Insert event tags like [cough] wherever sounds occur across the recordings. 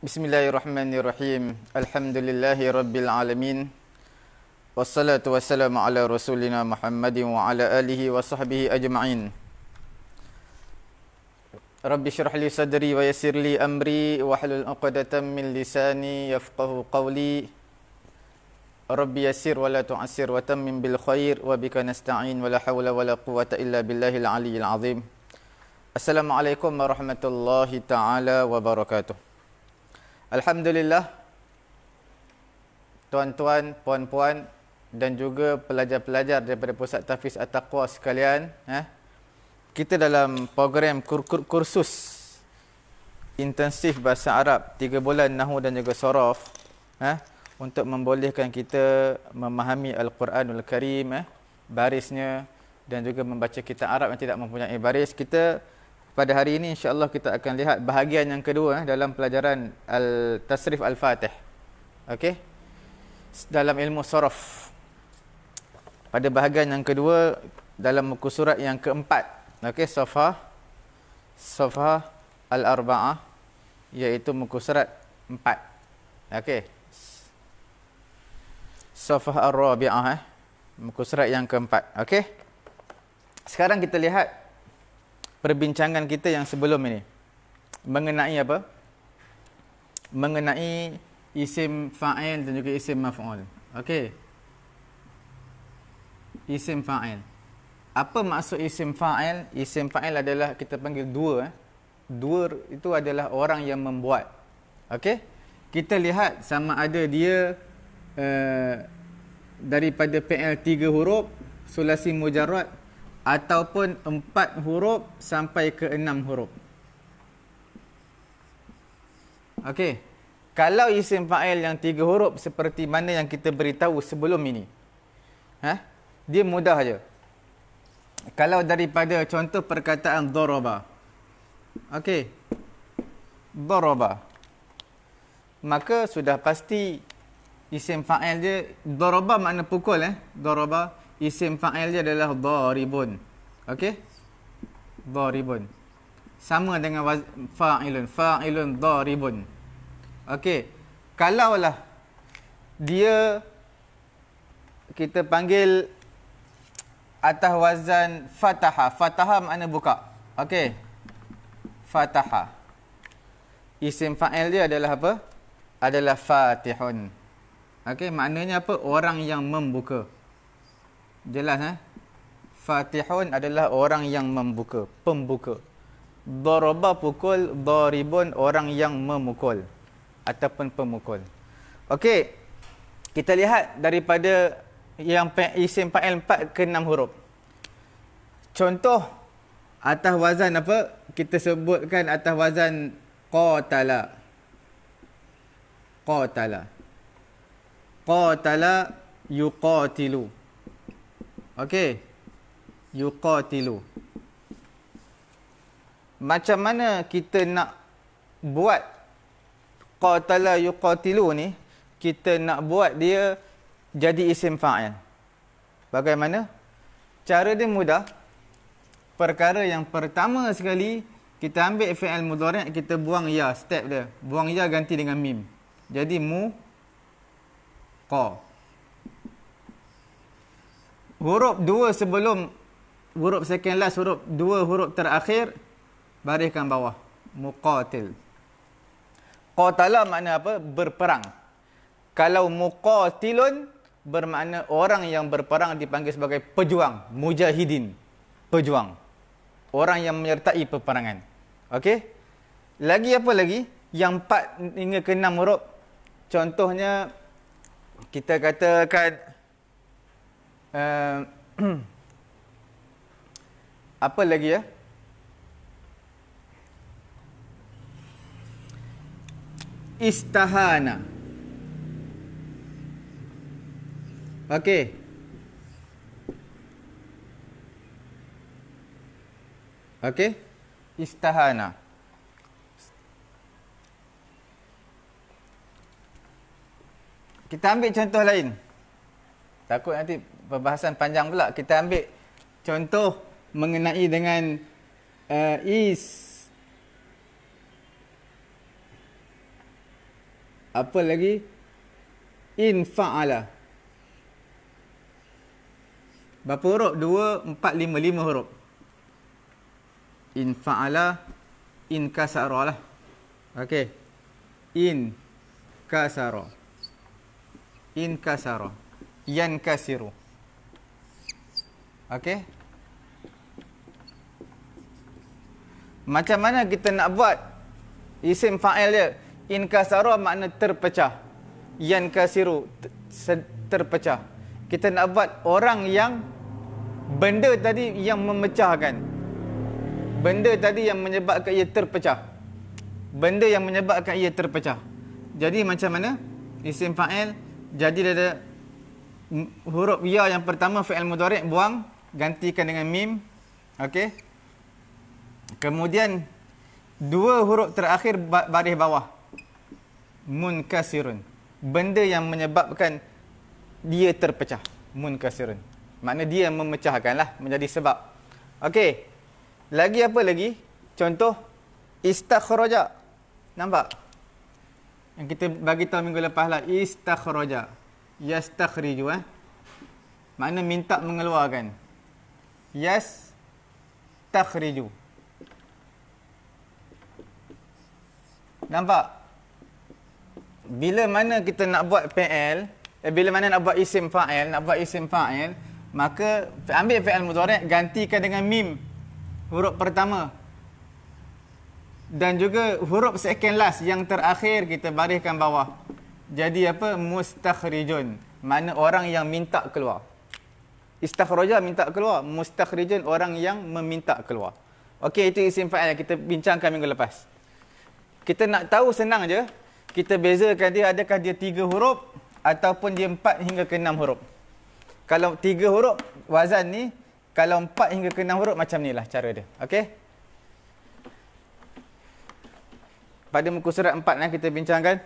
بسم الله الرحمن الرحيم الحمد لله رب العالمين والصلاة والسلام على رسولنا محمد وعلى آله وصحبه أجمعين رب اشرح لي صدري ويسر لي أمري واحلل عقدة من لساني يفقه قولي رب يسر ولا تعسر وتمم بالخير وبك نستعين ولا حول ولا قوة إلا بالله العلي العظيم Assalamualaikum warahmatullahi taala wabarakatuh. Alhamdulillah. Tuan-tuan, puan-puan dan juga pelajar-pelajar daripada Pusat Tahfiz At-Taqwa sekalian, eh. Kita dalam program kursus intensif bahasa Arab 3 bulan nahwu dan juga sorof, eh, untuk membolehkan kita memahami Al-Quranul Karim, eh, barisnya dan juga membaca kitab Arab yang tidak mempunyai baris, kita pada hari ini insya-Allah kita akan lihat bahagian yang kedua eh, dalam pelajaran al-tasrif al-fatih. okay? Dalam ilmu sorof. Pada bahagian yang kedua dalam muka surat yang keempat. okay? Safa. Safa al-Arba'ah iaitu muka surat 4. Okey. Safa ar-Rabi'ah eh. Muka surat yang keempat. okay? Sekarang kita lihat perbincangan kita yang sebelum ini mengenai apa? Mengenai isim fa'il dan juga isim maf'ul. Okey. Isim fa'il. Apa maksud isim fa'il? Isim fa'il adalah kita panggil dua. Eh. Dua itu adalah orang yang membuat. Okey. Kita lihat sama ada dia uh, daripada PL tiga huruf sulasi mujarrad ataupun empat huruf sampai ke enam huruf. Okey. Kalau isim fa'il yang tiga huruf seperti mana yang kita beritahu sebelum ini. Ha? Dia mudah saja. Kalau daripada contoh perkataan dharaba. Okey. Dharaba. Maka sudah pasti isim fa'il dia dharaba makna pukul eh. Dharaba isim fa'il dia adalah Doribun. Okey. Dharibun. Sama dengan fa'ilun. Fa'ilun dharibun. Okey. lah dia kita panggil atas wazan fataha. Fataha makna buka. Okey. Fataha. Isim fa'il dia adalah apa? Adalah fatihun. Okey, maknanya apa? Orang yang membuka. Jelas eh? Fatihun adalah orang yang membuka, pembuka. Daraba pukul, daribun orang yang memukul ataupun pemukul. Okey. Kita lihat daripada yang isim fa'il 4 ke 6 huruf. Contoh atas wazan apa? Kita sebutkan atas wazan qatala. Qatala. Qatala yuqatilu. Okey yuqatilu macam mana kita nak buat qatala yuqatilu ni kita nak buat dia jadi isim fa'il bagaimana cara dia mudah perkara yang pertama sekali kita ambil fi'il mudhari kita buang ya step dia buang ya ganti dengan mim jadi mu q huruf dua sebelum huruf second last huruf dua huruf terakhir barisan bawah muqatil qatala makna apa berperang kalau muqatilun bermakna orang yang berperang dipanggil sebagai pejuang mujahidin pejuang orang yang menyertai peperangan okey lagi apa lagi yang empat hingga ke 6 huruf contohnya kita katakan uh, [clears throat] apa lagi ya? Istahana. Okey. Okey. Istahana. Kita ambil contoh lain. Takut nanti perbahasan panjang pula. Kita ambil contoh mengenai dengan uh, is apa lagi in fa'ala berapa huruf 2 4 5 5 huruf in fa'ala in kasara lah okey in kasara in kasara yan kasiru okey Macam mana kita nak buat isim fa'il dia? In kasara makna terpecah. Yan kasiru terpecah. Kita nak buat orang yang benda tadi yang memecahkan. Benda tadi yang menyebabkan ia terpecah. Benda yang menyebabkan ia terpecah. Jadi macam mana? Isim fa'il jadi dia ada huruf ya yang pertama fa'il mudhari' buang gantikan dengan mim. Okey. Kemudian dua huruf terakhir baris bawah munkasirun. Benda yang menyebabkan dia terpecah munkasirun. maknanya dia memecahkanlah menjadi sebab. Okey. Lagi apa lagi? Contoh istakhraja. Nampak? Yang kita bagi tahu minggu lepas lah istakhraja. Yastakhriju eh. maknanya minta mengeluarkan. Yas takhriju. Nampak? Bila mana kita nak buat PL, eh, bila mana nak buat isim fa'il, nak buat isim fa'il, maka ambil fa'il mudhari' gantikan dengan mim huruf pertama. Dan juga huruf second last yang terakhir kita barihkan bawah. Jadi apa? Mustakhrijun. Mana orang yang minta keluar. Istakhraja minta keluar, mustakhrijun orang yang meminta keluar. Okey, itu isim fa'il yang kita bincangkan minggu lepas. Kita nak tahu senang je. Kita bezakan dia adakah dia tiga huruf ataupun dia empat hingga ke enam huruf. Kalau tiga huruf wazan ni, kalau empat hingga ke enam huruf macam ni lah cara dia. Okey? Pada muka surat empat lah kita bincangkan.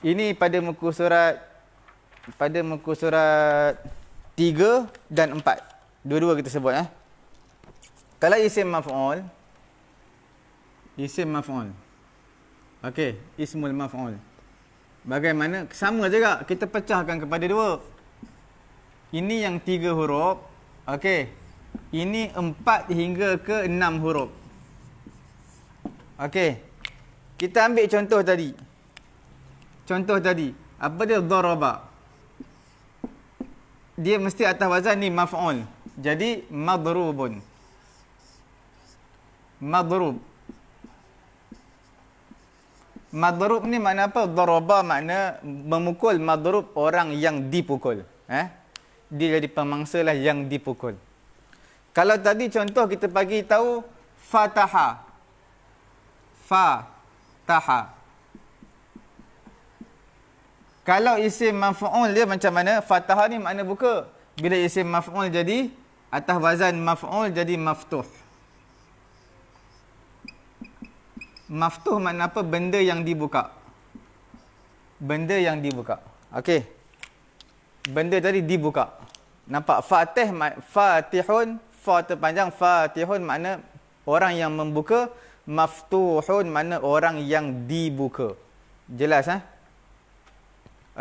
Ini pada muka surat pada muka surat tiga dan empat. Dua-dua kita sebut lah. Kalau isim maf'ul, isim maf'ul. Okey, ismul maf'ul. Bagaimana? Sama juga kita pecahkan kepada dua. Ini yang tiga huruf. Okey. Ini empat hingga ke enam huruf. Okey. Kita ambil contoh tadi. Contoh tadi. Apa dia dharaba? Dia mesti atas wazan ni maf'ul. Jadi madrubun. Madrub. Madrub ni makna apa? Daraba makna memukul. Madrub orang yang dipukul. Eh? Dia jadi pemangsa lah yang dipukul. Kalau tadi contoh kita bagi tahu fataha. Fa Kalau isim maf'ul dia macam mana? Fataha ni makna buka. Bila isim maf'ul jadi atas wazan maf'ul jadi maftuh. Maftuh maknanya apa? Benda yang dibuka. Benda yang dibuka. Okey. Benda tadi dibuka. Nampak? Fatih, fatihun. Fa terpanjang. Fatihun makna orang yang membuka. Maftuhun makna orang yang dibuka. Jelas, ha?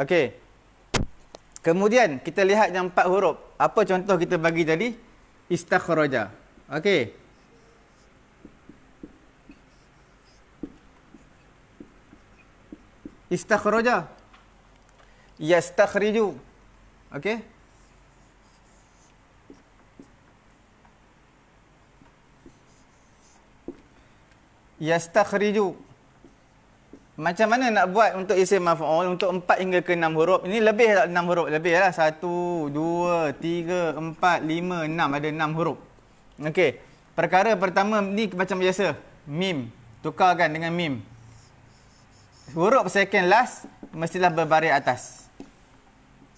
Okey. Kemudian, kita lihat yang empat huruf. Apa contoh kita bagi tadi? Istakhroja. Okey. istakhraja yastakhriju okey yastakhriju macam mana nak buat untuk isim maf'ul untuk empat hingga ke enam huruf ini lebih tak 6 huruf lebih lah satu, dua, tiga, empat, lima, enam. ada enam huruf okey perkara pertama ni macam biasa mim tukarkan dengan mim huruf second last mestilah berbaris atas.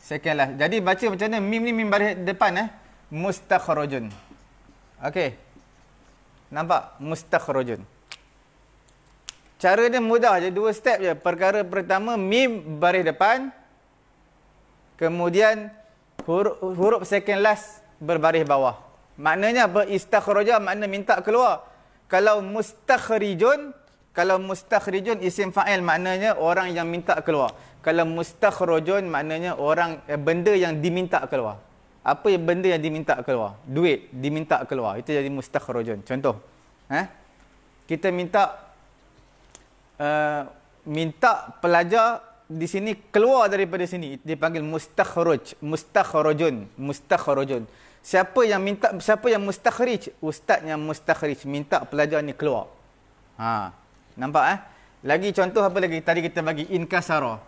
Second last. Jadi baca macam mana? Mim ni mim baris depan eh. Mustakhrajun. Okey. Nampak? Mustakhrajun. Cara dia mudah je, dua step je. Perkara pertama mim baris depan. Kemudian huruf, huruf second last berbaris bawah. Maknanya apa? Istakhraja Maknanya minta keluar. Kalau mustakhrijun kalau mustakhrijun isim fa'il maknanya orang yang minta keluar. Kalau mustakhrajun maknanya orang eh, benda yang diminta keluar. Apa yang benda yang diminta keluar? Duit diminta keluar. Itu jadi mustakhrajun. Contoh. Eh? Kita minta uh, minta pelajar di sini keluar daripada sini. Dia panggil mustakhraj, mustakhrajun, mustakhrajun. Siapa yang minta siapa yang mustakhrij? Ustaz yang mustakhrij minta pelajar ni keluar. Ha. Nampak eh? Lagi contoh apa lagi? Tadi kita bagi in inkasara.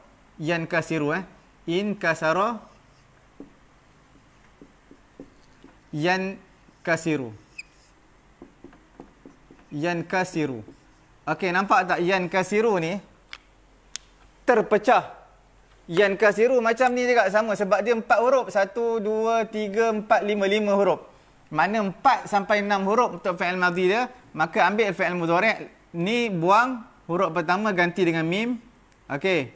Yan kasiru eh. Inkasara. Yan kasiru. Yan kasiru. Okey, nampak tak yan kasiru ni terpecah. Yan kasiru macam ni juga sama sebab dia empat huruf. Satu, dua, tiga, empat, lima, lima huruf. Mana empat sampai enam huruf untuk fi'al madhi dia. Maka ambil fi'al mudhari' ni buang huruf pertama ganti dengan mim. Okey.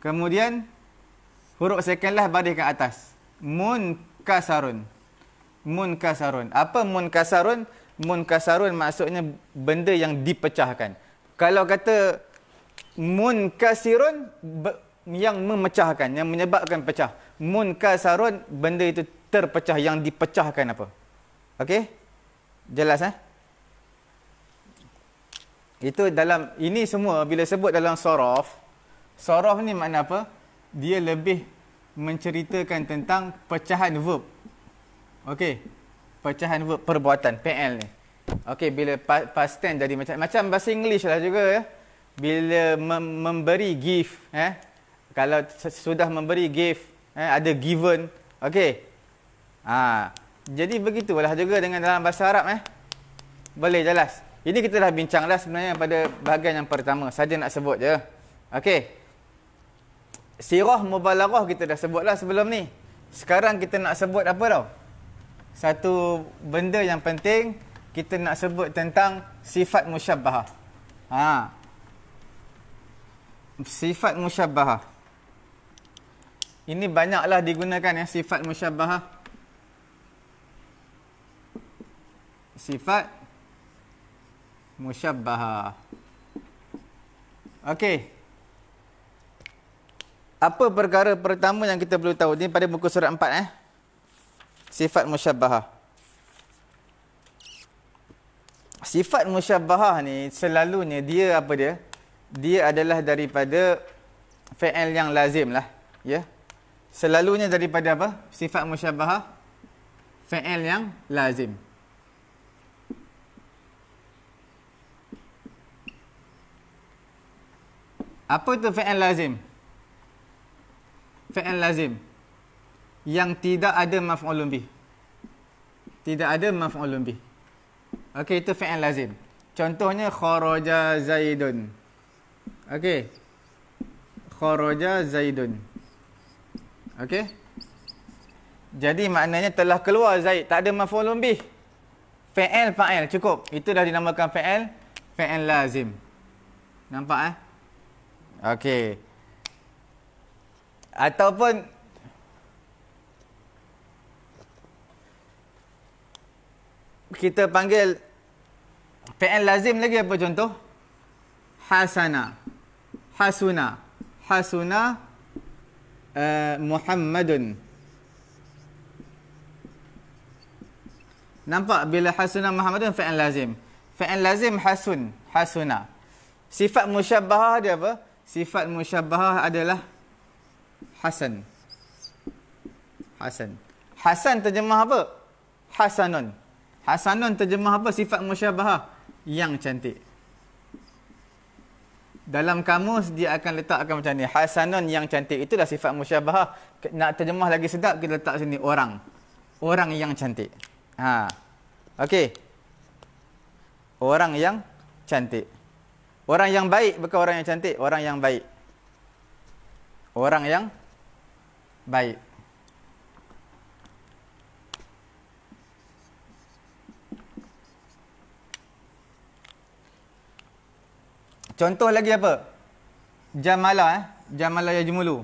Kemudian huruf second lah baris kat atas. Mun kasarun. Mun kasarun. Apa mun kasarun? Mun kasarun maksudnya benda yang dipecahkan. Kalau kata mun kasirun yang memecahkan, yang menyebabkan pecah. Mun kasarun benda itu terpecah yang dipecahkan apa? Okey? Jelas eh? Ha? Itu dalam ini semua bila sebut dalam sorof, sorof ni makna apa? Dia lebih menceritakan tentang pecahan verb. Okey. Pecahan verb perbuatan PL ni. Okey, bila past tense jadi macam macam bahasa English lah juga ya. Bila mem memberi give, eh. Ya. Kalau sudah memberi give, eh ya, ada given. Okey. Ha. Jadi begitulah juga dengan dalam bahasa Arab eh. Boleh jelas. Ini kita dah bincang dah sebenarnya pada bahagian yang pertama. Saja nak sebut je. Okey. Sirah mubalaghah kita dah sebutlah sebelum ni. Sekarang kita nak sebut apa tau? Satu benda yang penting kita nak sebut tentang sifat musyabbah. Ha. Sifat musyabbah. Ini banyaklah digunakan ya sifat musyabbah. Sifat musyabbaha okey apa perkara pertama yang kita perlu tahu ni pada muka surat 4 eh sifat musyabbaha sifat musyabbaha ni selalunya dia apa dia dia adalah daripada fi'il yang lazim lah ya yeah? selalunya daripada apa sifat musyabbaha fi'il yang lazim Apa itu fi'il lazim? Fi'il lazim yang tidak ada maf'ulun bih. Tidak ada maf'ulun bih. Okey, itu fi'il lazim. Contohnya kharaja zaidun. Okey. Kharaja zaidun. Okey. Jadi maknanya telah keluar Zaid, tak ada maf'ulun bih. Fi'il fa'il cukup. Itu dah dinamakan fi'il fi'il lazim. Nampak eh? Okey. Ataupun kita panggil PN lazim lagi apa contoh? Hasana. Hasuna. Hasuna uh, Muhammadun. Nampak bila hasuna Muhammadun fi'il lazim. Fi'il lazim hasun, hasuna. Sifat musyabbah dia apa? sifat musyabahah adalah hasan. Hasan. Hasan terjemah apa? Hasanun. Hasanun terjemah apa sifat musyabahah? Yang cantik. Dalam kamus dia akan letak akan macam ni. Hasanun yang cantik. itu Itulah sifat musyabahah. Nak terjemah lagi sedap kita letak sini orang. Orang yang cantik. Ha. Okey. Orang yang cantik. Orang yang baik bukan orang yang cantik, orang yang baik. Orang yang baik. Contoh lagi apa? Jamala eh, Jamala Yajmulu.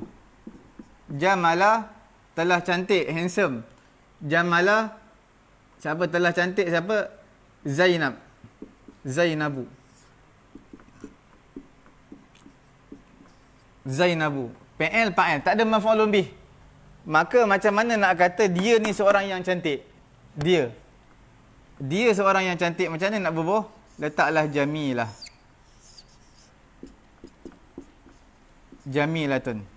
Jamala telah cantik, handsome. Jamala siapa telah cantik siapa? Zainab. Zainabu. Zainabu. PL, PL. Tak ada maf'ulun bih. Maka macam mana nak kata dia ni seorang yang cantik? Dia. Dia seorang yang cantik. Macam mana nak berboh? Letaklah Jamilah. Jamilatun. Lah,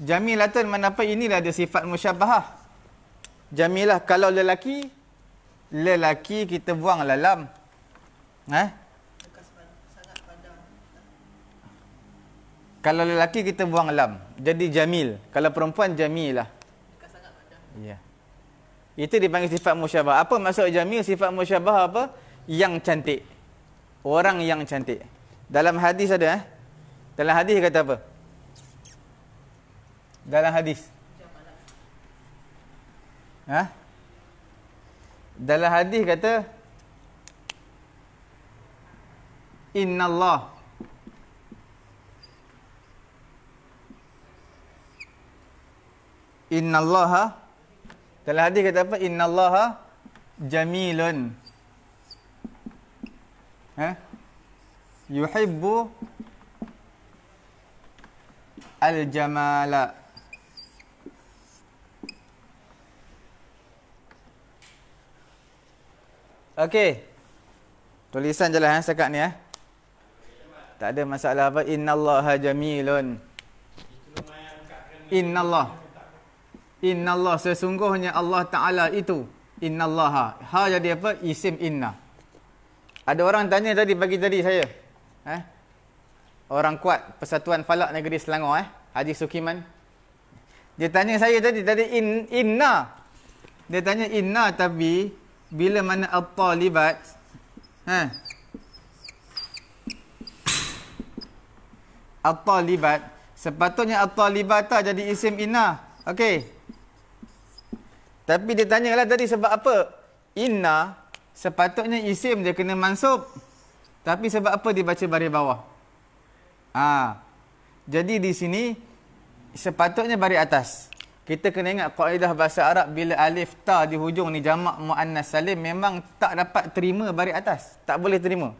Jamilatun lah, mana inilah dia sifat musyabahah. Jamilah kalau lelaki lelaki kita buanglah lam. Eh? Ha? Kalau lelaki kita buang lam Jadi jamil Kalau perempuan jamil lah ya. Itu dipanggil sifat musyabah Apa maksud jamil sifat musyabah apa? Yang cantik Orang yang cantik Dalam hadis ada eh? Dalam hadis kata apa? Dalam hadis ha? Dalam hadis kata Inna Allah Inna innallaha dalam hadis kata apa innallaha jamilun ha eh? yuhibbu al-jamala Okay, tulisan jelah eh sekak ni eh tak ada masalah apa Inna Allah, innallaha jamilun innallaha Inna Allah sesungguhnya Allah Ta'ala itu. Inna Allah. Ha jadi apa? Isim inna. Ada orang tanya tadi bagi tadi saya. Eh? Orang kuat Persatuan Falak Negeri Selangor eh. Haji Sukiman. Dia tanya saya tadi tadi in, inna. Dia tanya inna tapi bila mana at-talibat eh? At-talibat sepatutnya at-talibata jadi isim inna. Okey. Tapi dia tanyalah tadi sebab apa? Inna sepatutnya isim dia kena mansub. Tapi sebab apa dia baca baris bawah? Ha. Jadi di sini sepatutnya baris atas. Kita kena ingat kaedah bahasa Arab bila alif ta di hujung ni jamak muannas salim memang tak dapat terima baris atas. Tak boleh terima.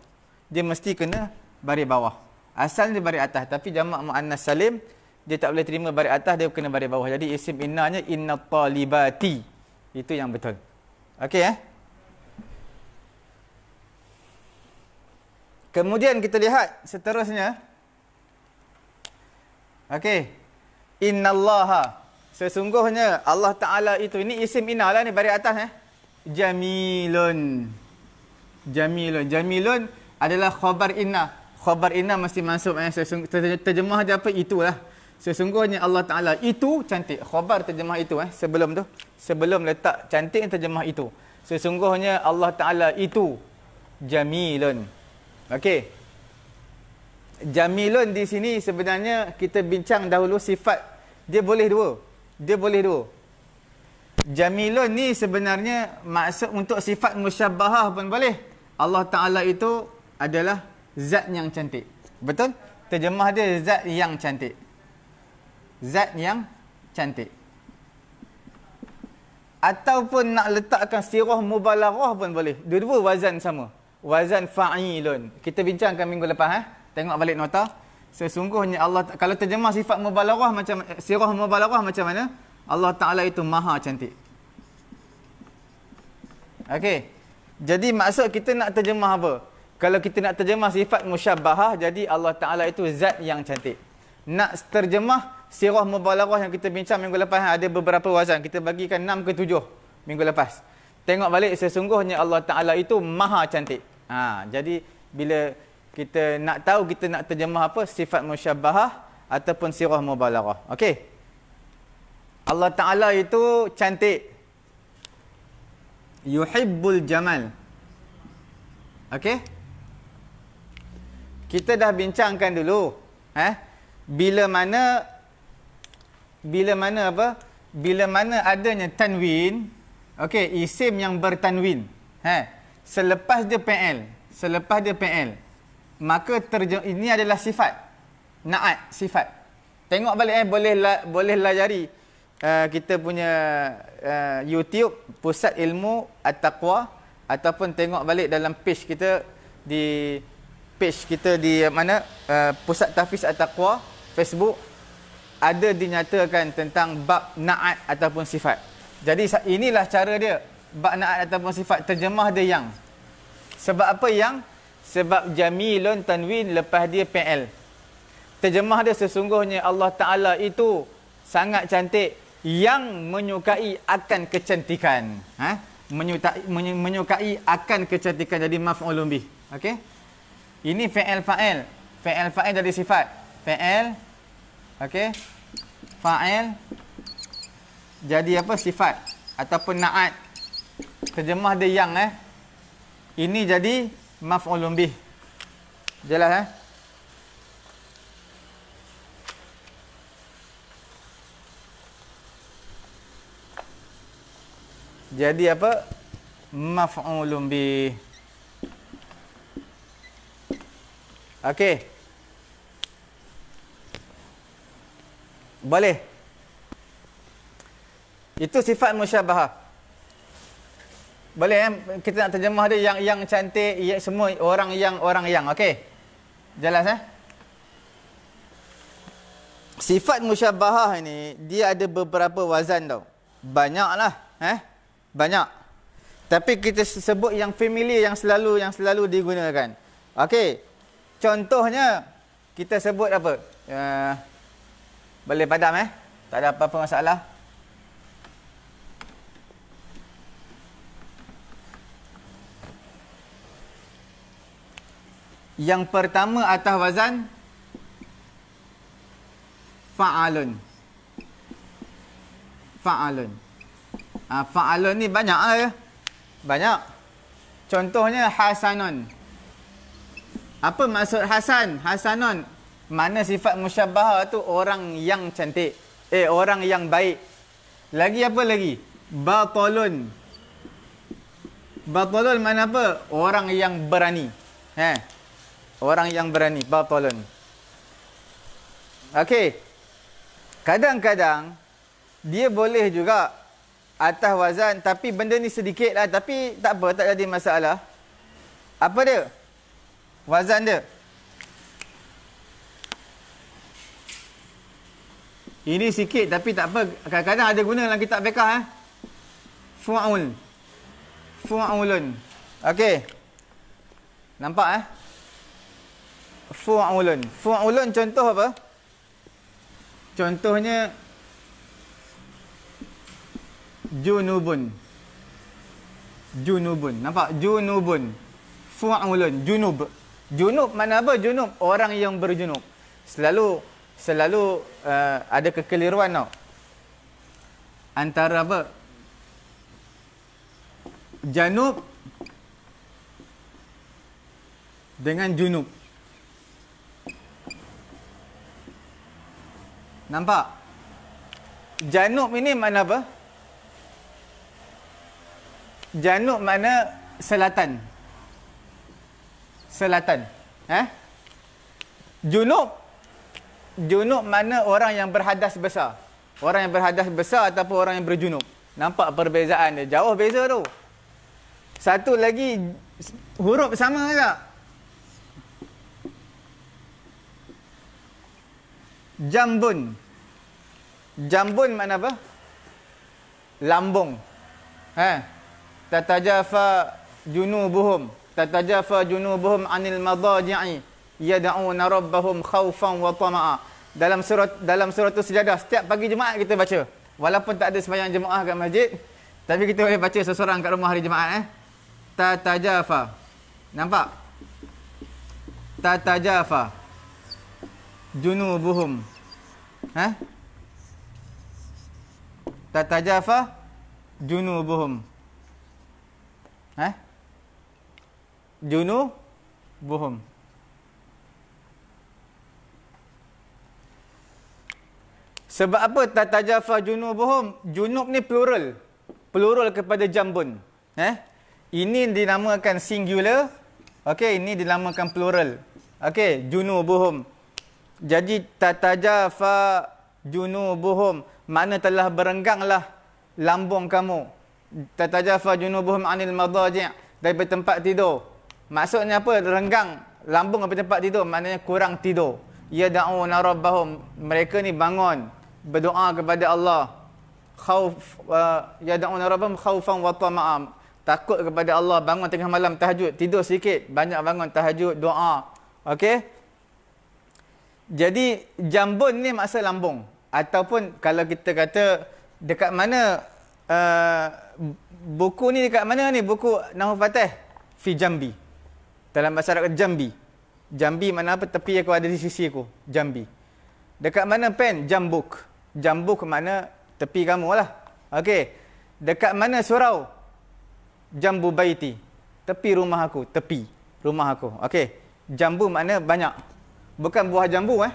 Dia mesti kena baris bawah. Asal dia baris atas tapi jamak muannas salim dia tak boleh terima baris atas dia kena baris bawah. Jadi isim innanya inna talibati. Itu yang betul. Okey eh. Kemudian kita lihat seterusnya. Okey. Innallaha. Sesungguhnya Allah Taala itu ini isim inna lah ni bari atas eh. Jamilun. Jamilun. Jamilun adalah khabar inna. Khabar inna mesti masuk eh. Terjemah dia apa itulah. Sesungguhnya Allah Ta'ala itu cantik. khabar terjemah itu eh. Sebelum tu. Sebelum letak cantik terjemah itu. Sesungguhnya Allah Ta'ala itu. Jamilun. Okey. Jamilun di sini sebenarnya kita bincang dahulu sifat. Dia boleh dua. Dia boleh dua. Jamilun ni sebenarnya maksud untuk sifat musyabahah pun boleh. Allah Ta'ala itu adalah zat yang cantik. Betul? Terjemah dia zat yang cantik zat yang cantik. Ataupun nak letakkan sirah mubalarah pun boleh. Dua-dua wazan sama. Wazan fa'ilun. Kita bincangkan minggu lepas. Eh? Tengok balik nota. Sesungguhnya Allah, kalau terjemah sifat mubalarah macam, sirah mubalarah macam mana? Allah Ta'ala itu maha cantik. Okey. Jadi maksud kita nak terjemah apa? Kalau kita nak terjemah sifat musyabbahah, jadi Allah Ta'ala itu zat yang cantik. Nak terjemah, sirah mubalarah yang kita bincang minggu lepas ada beberapa wazan. Kita bagikan 6 ke 7 minggu lepas. Tengok balik sesungguhnya Allah Ta'ala itu maha cantik. Ha, jadi bila kita nak tahu kita nak terjemah apa sifat musyabbahah ataupun sirah mubalarah. Okey. Allah Ta'ala itu cantik. Yuhibbul jamal. Okey. Kita dah bincangkan dulu. Eh? Bila mana bila mana apa bila mana adanya tanwin okey isim yang bertanwin ha selepas dia pl selepas dia pl maka terjem, ini adalah sifat naat sifat tengok balik eh boleh la, boleh lajari uh, eh, kita punya uh, YouTube pusat ilmu at-taqwa ataupun tengok balik dalam page kita di page kita di eh, mana uh, pusat tafiz at-taqwa Facebook ada dinyatakan tentang bab na'at ataupun sifat. Jadi inilah cara dia. Bab na'at ataupun sifat terjemah dia yang. Sebab apa yang? Sebab jamilun tanwin lepas dia PL. Terjemah dia sesungguhnya Allah Ta'ala itu sangat cantik. Yang menyukai akan kecantikan. Ha? Menyukai, menyukai akan kecantikan jadi maaf maf'ulumbih. Okay? Ini pl pl pl pl jadi sifat. pl Okey. Fa'il jadi apa sifat ataupun na'at. Terjemah dia yang eh. Ini jadi maf'ulun bih. Jelas eh? Jadi apa? Maf'ulun bih. Okey. Boleh. Itu sifat musyabahah. Boleh eh? kita nak terjemah dia yang yang cantik yang semua orang yang orang yang okey. Jelas eh? Sifat musyabahah ini dia ada beberapa wazan tau. Banyaklah eh. Banyak. Tapi kita sebut yang family yang selalu yang selalu digunakan. Okey. Contohnya kita sebut apa? Uh, boleh padam eh? Tak ada apa-apa masalah. Yang pertama atas wazan fa'alun. Fa'alun. ha, fa'alun ni banyak ah. Eh? Banyak. Contohnya hasanun. Apa maksud hasan? Hasanun mana sifat musyabaha tu orang yang cantik eh orang yang baik lagi apa lagi batalun batalun mana apa orang yang berani ha orang yang berani batalun okey kadang-kadang dia boleh juga atas wazan tapi benda ni sedikit lah tapi tak apa tak jadi masalah apa dia wazan dia Ini sikit tapi tak apa. Kadang-kadang ada guna dalam kitab Bekah. Eh? Fu'aul. Fu'aulun. Okey. Nampak eh? Fu'aulun. Fu'aulun contoh apa? Contohnya. Junubun. Junubun. Nampak? Junubun. Fu'aulun. Junub. Junub mana apa? Junub. Orang yang berjunub. Selalu selalu uh, ada kekeliruan tau antara apa janub dengan junub nampak janub ini mana apa janub mana selatan selatan eh junub junub mana orang yang berhadas besar? Orang yang berhadas besar ataupun orang yang berjunub? Nampak perbezaan dia. Jauh beza tu. Satu lagi huruf sama ke tak? Jambun. Jambun mana apa? Lambung. Ha. Tatajafa junubuhum. Tatajafa junubuhum anil madaji'i yad'una rabbahum khaufan wa tama'a. Dalam surat dalam surah sejadah setiap pagi jemaah kita baca. Walaupun tak ada sembahyang jemaah kat masjid, tapi kita boleh baca seseorang kat rumah hari jemaah eh. Tatajafa. Nampak? Tatajafa. Junubuhum. Ha? Eh? Tatajafa junubuhum. Ha? Eh? Junubuhum. Sebab apa tatajafa junubuhum? Junub ni plural. Plural kepada jambun. Eh? Ini dinamakan singular. Okey, ini dinamakan plural. Okey, junubuhum. Jadi tatajafa junubuhum. Mana telah berengganglah lambung kamu. Tatajafa junubuhum anil madaji' dari tempat tidur. Maksudnya apa? Renggang lambung apa tempat tidur. Maknanya kurang tidur. Ya da'una rabbahum. Mereka ni bangun berdoa kepada Allah khauf uh, yad'una rabbam khaufan wa tama'am takut kepada Allah bangun tengah malam tahajud tidur sikit banyak bangun tahajud doa okey jadi jambun ni masa lambung ataupun kalau kita kata dekat mana uh, buku ni dekat mana ni buku nahwu fatih fi jambi dalam bahasa Arab jambi jambi mana apa tepi aku ada di sisi aku jambi dekat mana pen jambuk Jambu ke mana tepi kamu lah. Okey. Dekat mana surau? Jambu baiti. Tepi rumah aku. Tepi rumah aku. Okey. Jambu makna banyak. Bukan buah jambu eh.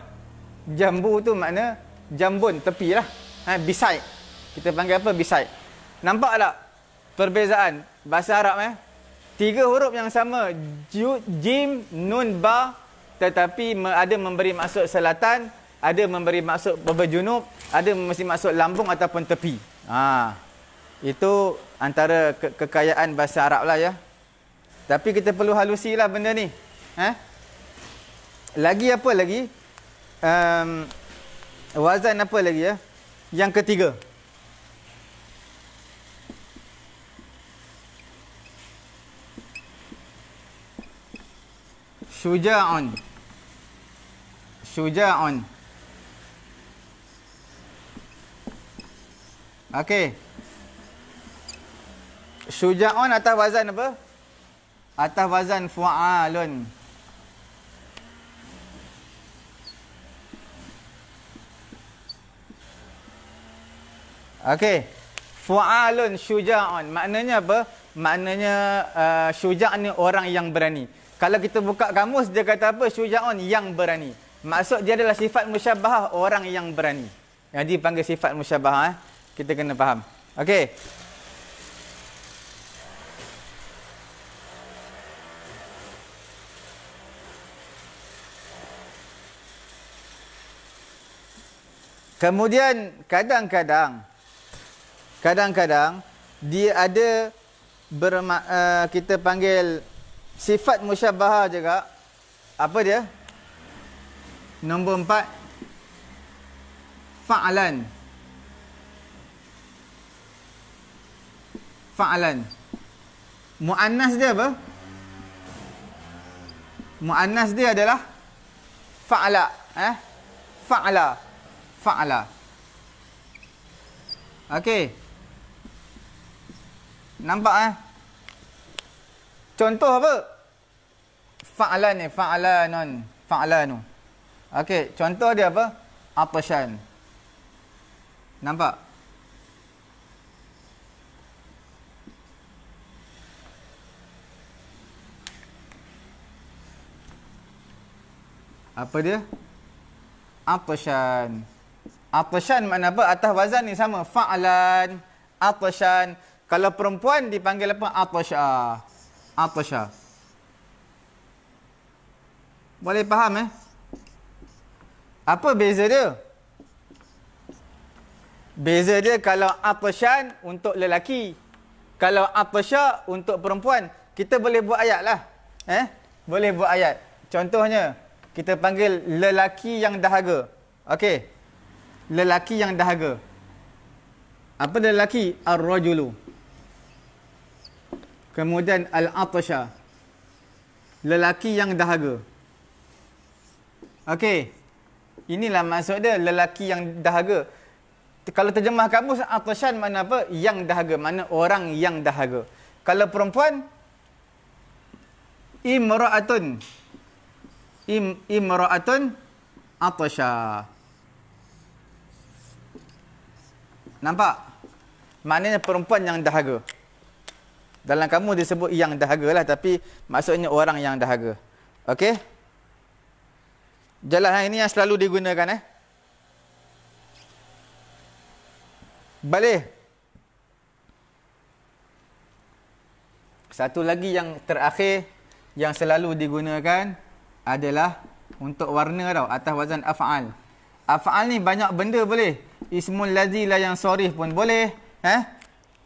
Jambu tu makna jambun. Tepi lah. Ha, bisai. Kita panggil apa? Bisai. Nampak tak? Perbezaan. Bahasa Arab eh. Tiga huruf yang sama. Jim, Nun, Ba. Tetapi ada memberi maksud selatan ada memberi maksud berjunub, ada mesti maksud lambung ataupun tepi. Ha. Itu antara ke- kekayaan bahasa Arab lah ya. Tapi kita perlu halusi lah benda ni. Eh? Lagi apa lagi? Um, wazan apa lagi ya? Yang ketiga. Shuja'un. Shuja'un. Shuja'un. Okey. Syuja'un atas wazan apa? Atas wazan fu'alun. Okey. Fu'alun syuja'un. Maknanya apa? Maknanya uh, syuja' ni orang yang berani. Kalau kita buka kamus, dia kata apa? Syuja'un yang berani. Maksud dia adalah sifat musyabah orang yang berani. Yang dipanggil sifat musyabah. Eh? kita kena faham. Okey. Kemudian kadang-kadang kadang-kadang dia ada berma- uh, kita panggil sifat musyabahah juga. Apa dia? Nombor empat. faalan. Fa fa'alan. Mu'annas dia apa? Mu'annas dia adalah fa'ala. Eh? Fa'ala. Fa'ala. Okey. Nampak eh? Contoh apa? Fa'alan ni. Eh? Fa'alanun. Fa'alanu. Okey. Contoh dia apa? Apa Apasyan. Nampak? apa dia? Atashan. Atashan makna apa? Atas wazan ni sama. Fa'alan. Atashan. Kalau perempuan dipanggil apa? Atasha. Atasha. Boleh faham eh? Apa beza dia? Beza dia kalau atashan untuk lelaki. Kalau atasha untuk perempuan. Kita boleh buat ayat lah. Eh? Boleh buat ayat. Contohnya kita panggil lelaki yang dahaga. Okey. Lelaki yang dahaga. Apa lelaki? Ar-rajulu. Kemudian al-atasha. Lelaki yang dahaga. Okey. Inilah maksud dia lelaki yang dahaga. Kalau terjemah kamus atasan mana apa? Yang dahaga. Mana orang yang dahaga. Kalau perempuan imra'atun im imra'atun atasha nampak maknanya perempuan yang dahaga dalam kamu disebut yang dahaga lah tapi maksudnya orang yang dahaga okey jelas ha, ini yang selalu digunakan eh Balik. Satu lagi yang terakhir yang selalu digunakan adalah untuk warna tau atas wazan af'al. Af'al ni banyak benda boleh. Ismul ladzi la yang sarih pun boleh, eh?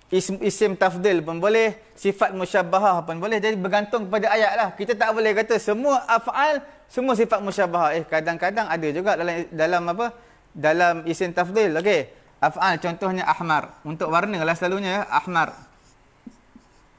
Ism isim tafdil pun boleh, sifat musyabbahah pun boleh. Jadi bergantung kepada ayat lah. Kita tak boleh kata semua af'al semua sifat musyabbahah. Eh kadang-kadang ada juga dalam dalam apa? Dalam isim tafdil. Okey. Af'al contohnya ahmar. Untuk warna lah selalunya eh, ahmar.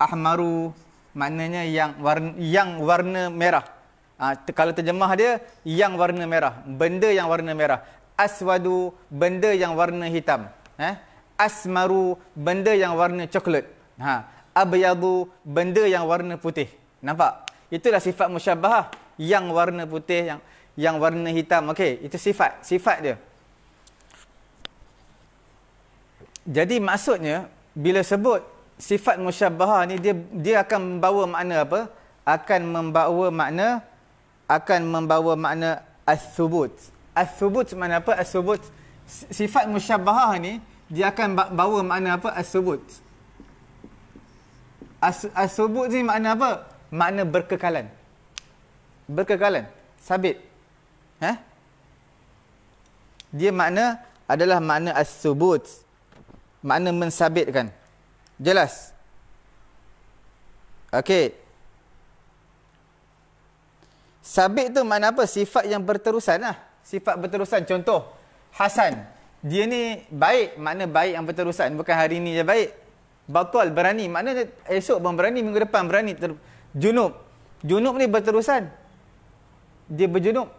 Ahmaru maknanya yang warna, yang warna merah. Ha, kalau terjemah dia, yang warna merah. Benda yang warna merah. Aswadu, benda yang warna hitam. Eh? Asmaru, benda yang warna coklat. Ha. Abiyadu, benda yang warna putih. Nampak? Itulah sifat musyabah. Yang warna putih, yang yang warna hitam. Okey, itu sifat. Sifat dia. Jadi maksudnya, bila sebut sifat musyabah ni, dia dia akan membawa makna apa? Akan membawa makna akan membawa makna as-subut. As-subut makna apa? As-subut sifat musyabbahah ni dia akan bawa makna apa? As-subut. As-subut ni makna apa? Makna berkekalan. Berkekalan, sabit. Ha? Dia makna adalah makna as-subut. Makna mensabitkan. Jelas? Okey. Sabit tu makna apa? Sifat yang berterusan lah. Sifat berterusan. Contoh, Hasan. Dia ni baik. Makna baik yang berterusan. Bukan hari ni je baik. Batal, berani. Makna esok pun berani. Minggu depan berani. Ter- junub. Junub ni berterusan. Dia berjunub.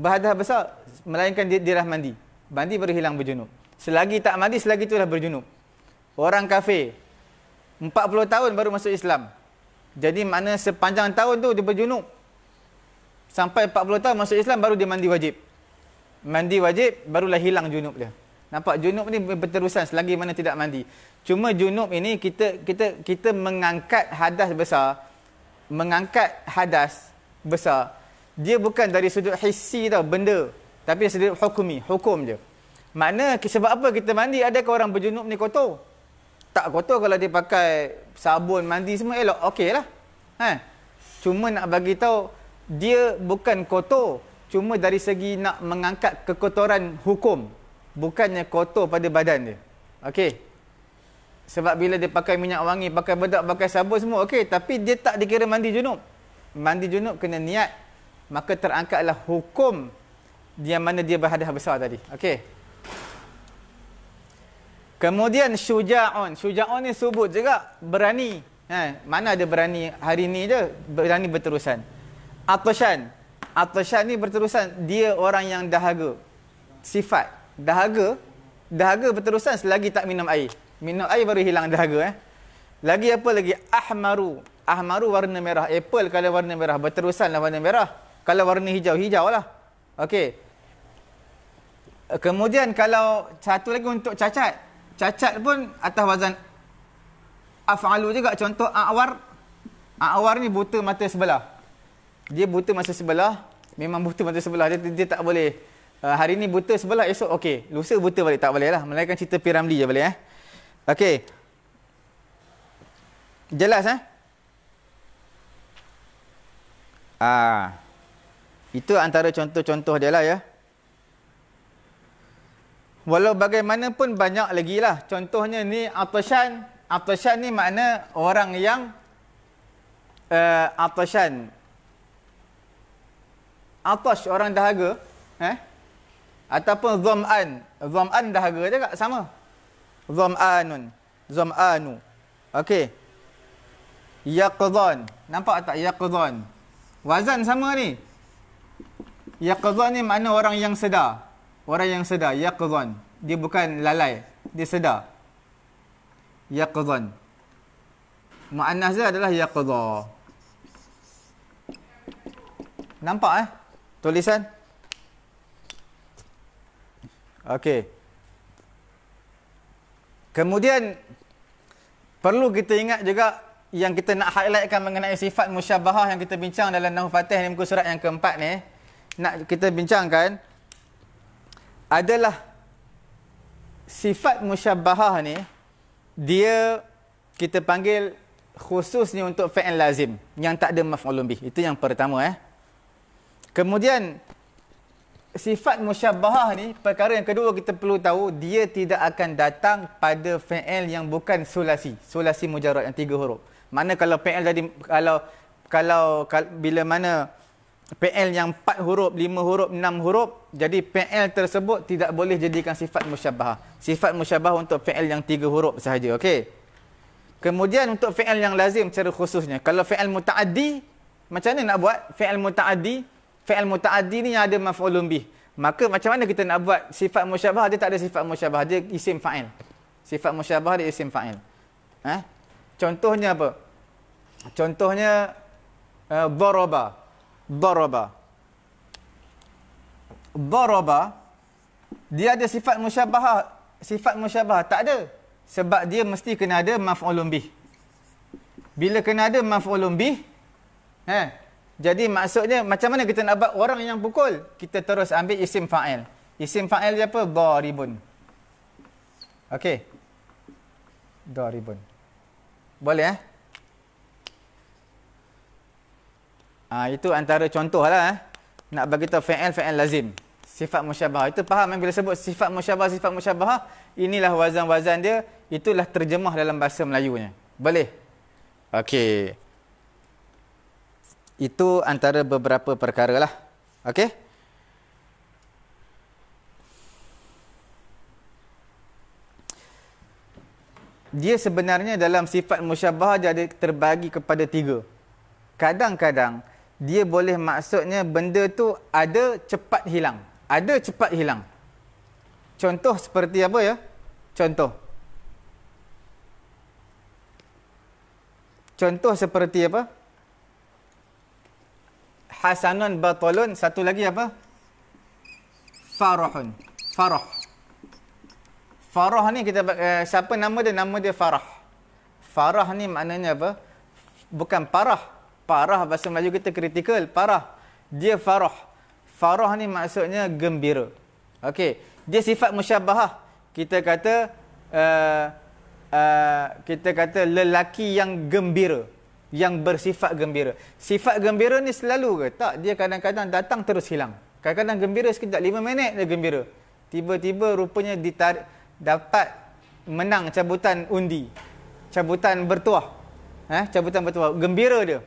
Berhadah besar. Melainkan dia, dia dah mandi. Mandi baru hilang berjunub. Selagi tak mandi, selagi tu dah berjunub. Orang kafir. puluh tahun baru masuk Islam. Jadi makna sepanjang tahun tu dia berjunub. Sampai 40 tahun masuk Islam baru dia mandi wajib. Mandi wajib barulah hilang junub dia. Nampak junub ni berterusan selagi mana tidak mandi. Cuma junub ini kita kita kita mengangkat hadas besar, mengangkat hadas besar. Dia bukan dari sudut hissi tau benda, tapi dari sudut hukumi, hukum je. Makna sebab apa kita mandi ada ke orang berjunub ni kotor? Tak kotor kalau dia pakai sabun mandi semua elok, Okey lah. Ha. Cuma nak bagi tahu dia bukan kotor cuma dari segi nak mengangkat kekotoran hukum bukannya kotor pada badan dia okey sebab bila dia pakai minyak wangi pakai bedak pakai sabun semua okey tapi dia tak dikira mandi junub mandi junub kena niat maka terangkatlah hukum dia mana dia berhadas besar tadi okey kemudian syuja'un syuja'un ni subut juga berani eh, mana ada berani hari ni je berani berterusan Atoshan. Atoshan ni berterusan dia orang yang dahaga. Sifat dahaga, dahaga berterusan selagi tak minum air. Minum air baru hilang dahaga eh. Lagi apa lagi? Ahmaru. Ahmaru warna merah. Apple kalau warna merah berterusanlah warna merah. Kalau warna hijau hijau lah. Okey. Kemudian kalau satu lagi untuk cacat. Cacat pun atas wazan af'alu juga contoh awar. Awar ni buta mata sebelah dia buta masa sebelah memang buta masa sebelah dia, dia tak boleh uh, hari ni buta sebelah esok okey lusa buta balik tak boleh lah melainkan cerita piramli je boleh eh okey jelas eh ah itu antara contoh-contoh dia lah ya Walau bagaimanapun banyak lagi lah. Contohnya ni Atashan. Atashan ni makna orang yang uh, Atashan atas orang dahaga eh ataupun zam'an zam'an dahaga juga sama zam'anun zam'anu okey yaqdhan nampak tak yaqdhan wazan sama ni yaqdhan ni makna orang yang sedar orang yang sedar yaqdhan dia bukan lalai dia sedar yaqdhan muannas dia adalah yaqdha nampak eh tulisan okey kemudian perlu kita ingat juga yang kita nak highlightkan mengenai sifat musyabahah yang kita bincang dalam nahwu fatih ni muka surat yang keempat ni nak kita bincangkan adalah sifat musyabahah ni dia kita panggil khususnya untuk fi'il lazim yang tak ada maf'ulun bih itu yang pertama eh Kemudian sifat musyabahah ni perkara yang kedua kita perlu tahu dia tidak akan datang pada fi'il yang bukan sulasi. Sulasi mujarad yang tiga huruf. Mana kalau fi'il tadi kalau, kalau kalau bila mana PL yang 4 huruf, 5 huruf, 6 huruf. Jadi PL tersebut tidak boleh jadikan sifat musyabah. Sifat musyabah untuk PL yang 3 huruf sahaja. Okay? Kemudian untuk PL yang lazim secara khususnya. Kalau PL muta'adi, macam mana nak buat? PL muta'adi, fi'al muta'addi ni yang ada maf'ulun bih. Maka macam mana kita nak buat sifat musyabah dia tak ada sifat musyabah dia isim fa'il. Sifat musyabah dia isim fa'il. Eh? Contohnya apa? Contohnya daraba. Uh, eh, daraba. Daraba dia ada sifat musyabah sifat musyabah tak ada sebab dia mesti kena ada maf'ulun bih. Bila kena ada maf'ulun bih, eh, jadi maksudnya macam mana kita nak buat orang yang pukul? Kita terus ambil isim fa'il. Isim fa'il dia apa? Daribun. Okey. Daribun. Boleh eh? ha, itu antara contohlah eh. Nak bagi tahu fa'il fa'il lazim. Sifat musyabah. Itu faham yang bila sebut sifat musyabah, sifat musyabah. Inilah wazan-wazan dia. Itulah terjemah dalam bahasa Melayunya. Boleh? Okey. Itu antara beberapa perkara lah. Okey? Dia sebenarnya dalam sifat musyabah dia ada terbagi kepada tiga. Kadang-kadang dia boleh maksudnya benda tu ada cepat hilang. Ada cepat hilang. Contoh seperti apa ya? Contoh. Contoh seperti apa? hasanun batalun satu lagi apa farahun farah farah ni kita uh, siapa nama dia nama dia farah farah ni maknanya apa bukan parah parah bahasa Melayu kita kritikal parah dia farah farah ni maksudnya gembira okey dia sifat musyabahah kita kata uh, uh, kita kata lelaki yang gembira yang bersifat gembira. Sifat gembira ni selalu ke? Tak, dia kadang-kadang datang terus hilang. Kadang-kadang gembira sekejap lima minit dia gembira. Tiba-tiba rupanya ditarik dapat menang cabutan undi. Cabutan bertuah. Eh, cabutan bertuah. Gembira dia.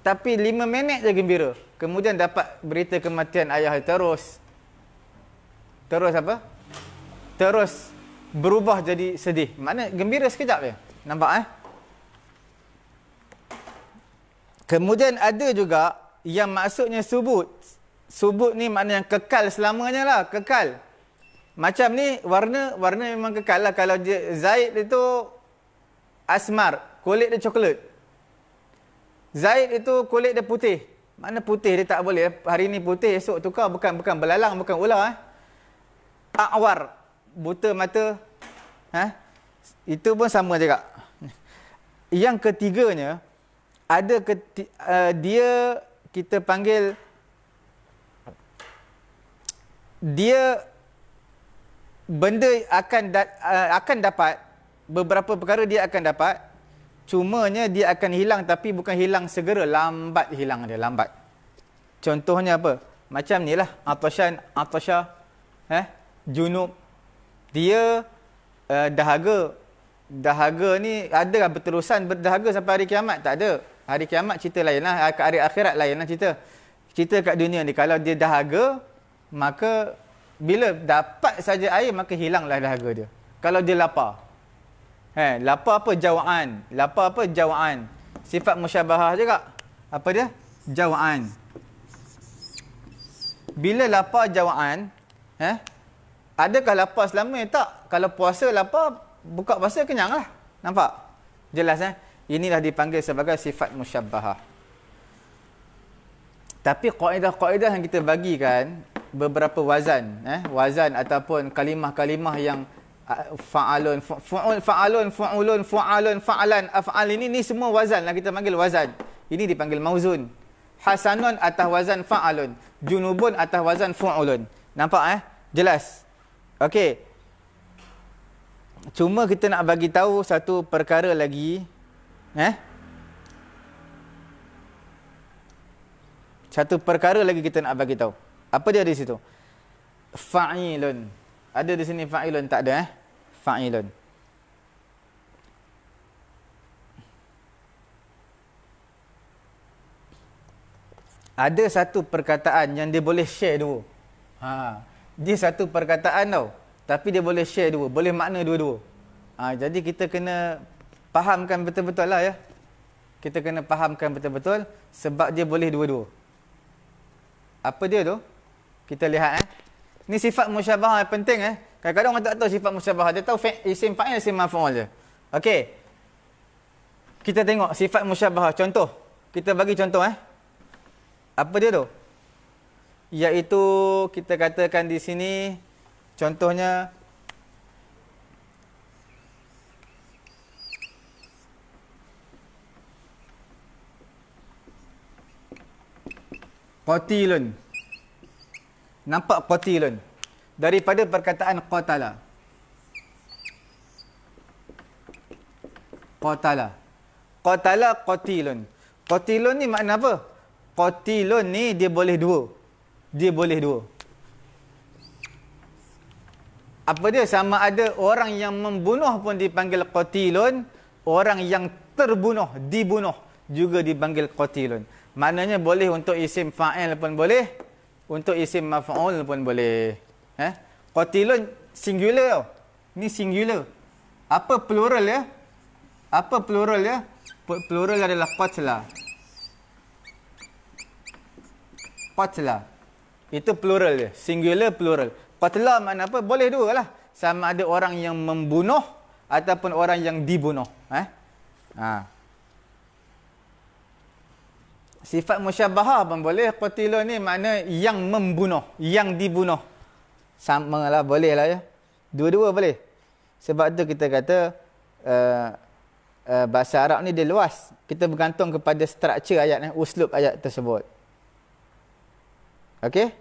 Tapi lima minit je gembira. Kemudian dapat berita kematian ayah terus. Terus apa? Terus berubah jadi sedih. Mana gembira sekejap je. Nampak eh? Kemudian ada juga yang maksudnya subut. Subut ni makna yang kekal selamanya lah. Kekal. Macam ni warna, warna memang kekal lah. Kalau Zaid itu asmar. Kulit dia coklat. Zaid itu kulit dia putih. Mana putih dia tak boleh. Hari ni putih, esok tukar. Bukan bukan belalang, bukan ular. Eh. Awar. Buta mata. Eh. Itu pun sama juga. Yang ketiganya, ada keti, uh, dia kita panggil dia benda akan da, uh, akan dapat beberapa perkara dia akan dapat cuma nya dia akan hilang tapi bukan hilang segera lambat hilang dia lambat contohnya apa macam ni lah atasan atasha eh junub dia uh, dahaga dahaga ni adakah berterusan berdahaga sampai hari kiamat tak ada Hari kiamat cerita lain lah. Hari akhirat lain lah cerita. Cerita kat dunia ni. Kalau dia dahaga, maka bila dapat saja air, maka hilanglah dahaga dia. Kalau dia lapar. He, lapar apa? Jawaan. Lapar apa? Jawaan. Sifat musyabahah juga. Apa dia? Jawaan. Bila lapar jawaan, eh, adakah lapar selama ni? Tak. Kalau puasa lapar, buka puasa kenyang lah. Nampak? Jelas eh? Inilah dipanggil sebagai sifat musyabbahah. Tapi kaedah-kaedah yang kita bagikan beberapa wazan eh wazan ataupun kalimah-kalimah yang fa'alun fu'ul fa'alun fu'ulun faalun, fa'alan af'al ini ni semua wazan lah kita panggil wazan ini dipanggil mauzun hasanun atau wazan fa'alun junubun atau wazan fu'ulun nampak eh jelas okey cuma kita nak bagi tahu satu perkara lagi Eh? Satu perkara lagi kita nak bagi tahu. Apa dia di situ? Fa'ilun. Ada di sini fa'ilun tak ada eh? Fa'ilun. Ada satu perkataan yang dia boleh share dua. Ha. Dia satu perkataan tau. Tapi dia boleh share dua. Boleh makna dua-dua. Ha, jadi kita kena fahamkan betul-betul lah ya. Kita kena fahamkan betul-betul sebab dia boleh dua-dua. Apa dia tu? Kita lihat eh. Ni sifat musyabahah yang penting eh. Kadang-kadang orang tak tahu sifat musyabahah. Dia tahu isim fa'il, isim maf'ul je. Okey. Kita tengok sifat musyabahah. Contoh. Kita bagi contoh eh. Apa dia tu? Iaitu kita katakan di sini contohnya qatilun nampak qatilun daripada perkataan qatala qatala qatala qatilun qatilun ni makna apa qatilun ni dia boleh dua dia boleh dua apa dia sama ada orang yang membunuh pun dipanggil qatilun orang yang terbunuh dibunuh juga dipanggil qatilun Maknanya boleh untuk isim fa'il pun boleh. Untuk isim maf'ul pun boleh. Eh? Qatilun singular tau. Ni singular. Apa plural ya? Apa plural ya? Plural adalah qatla. Qatla. Itu plural ya. Singular plural. Qatla mana apa? Boleh dua lah. Sama ada orang yang membunuh ataupun orang yang dibunuh. Eh? Haa sifat musyabahah pun boleh qatilun ni makna yang membunuh yang dibunuh sama lah boleh lah ya dua-dua boleh sebab tu kita kata uh, uh, bahasa Arab ni dia luas kita bergantung kepada struktur ayat ni uslub ayat tersebut okey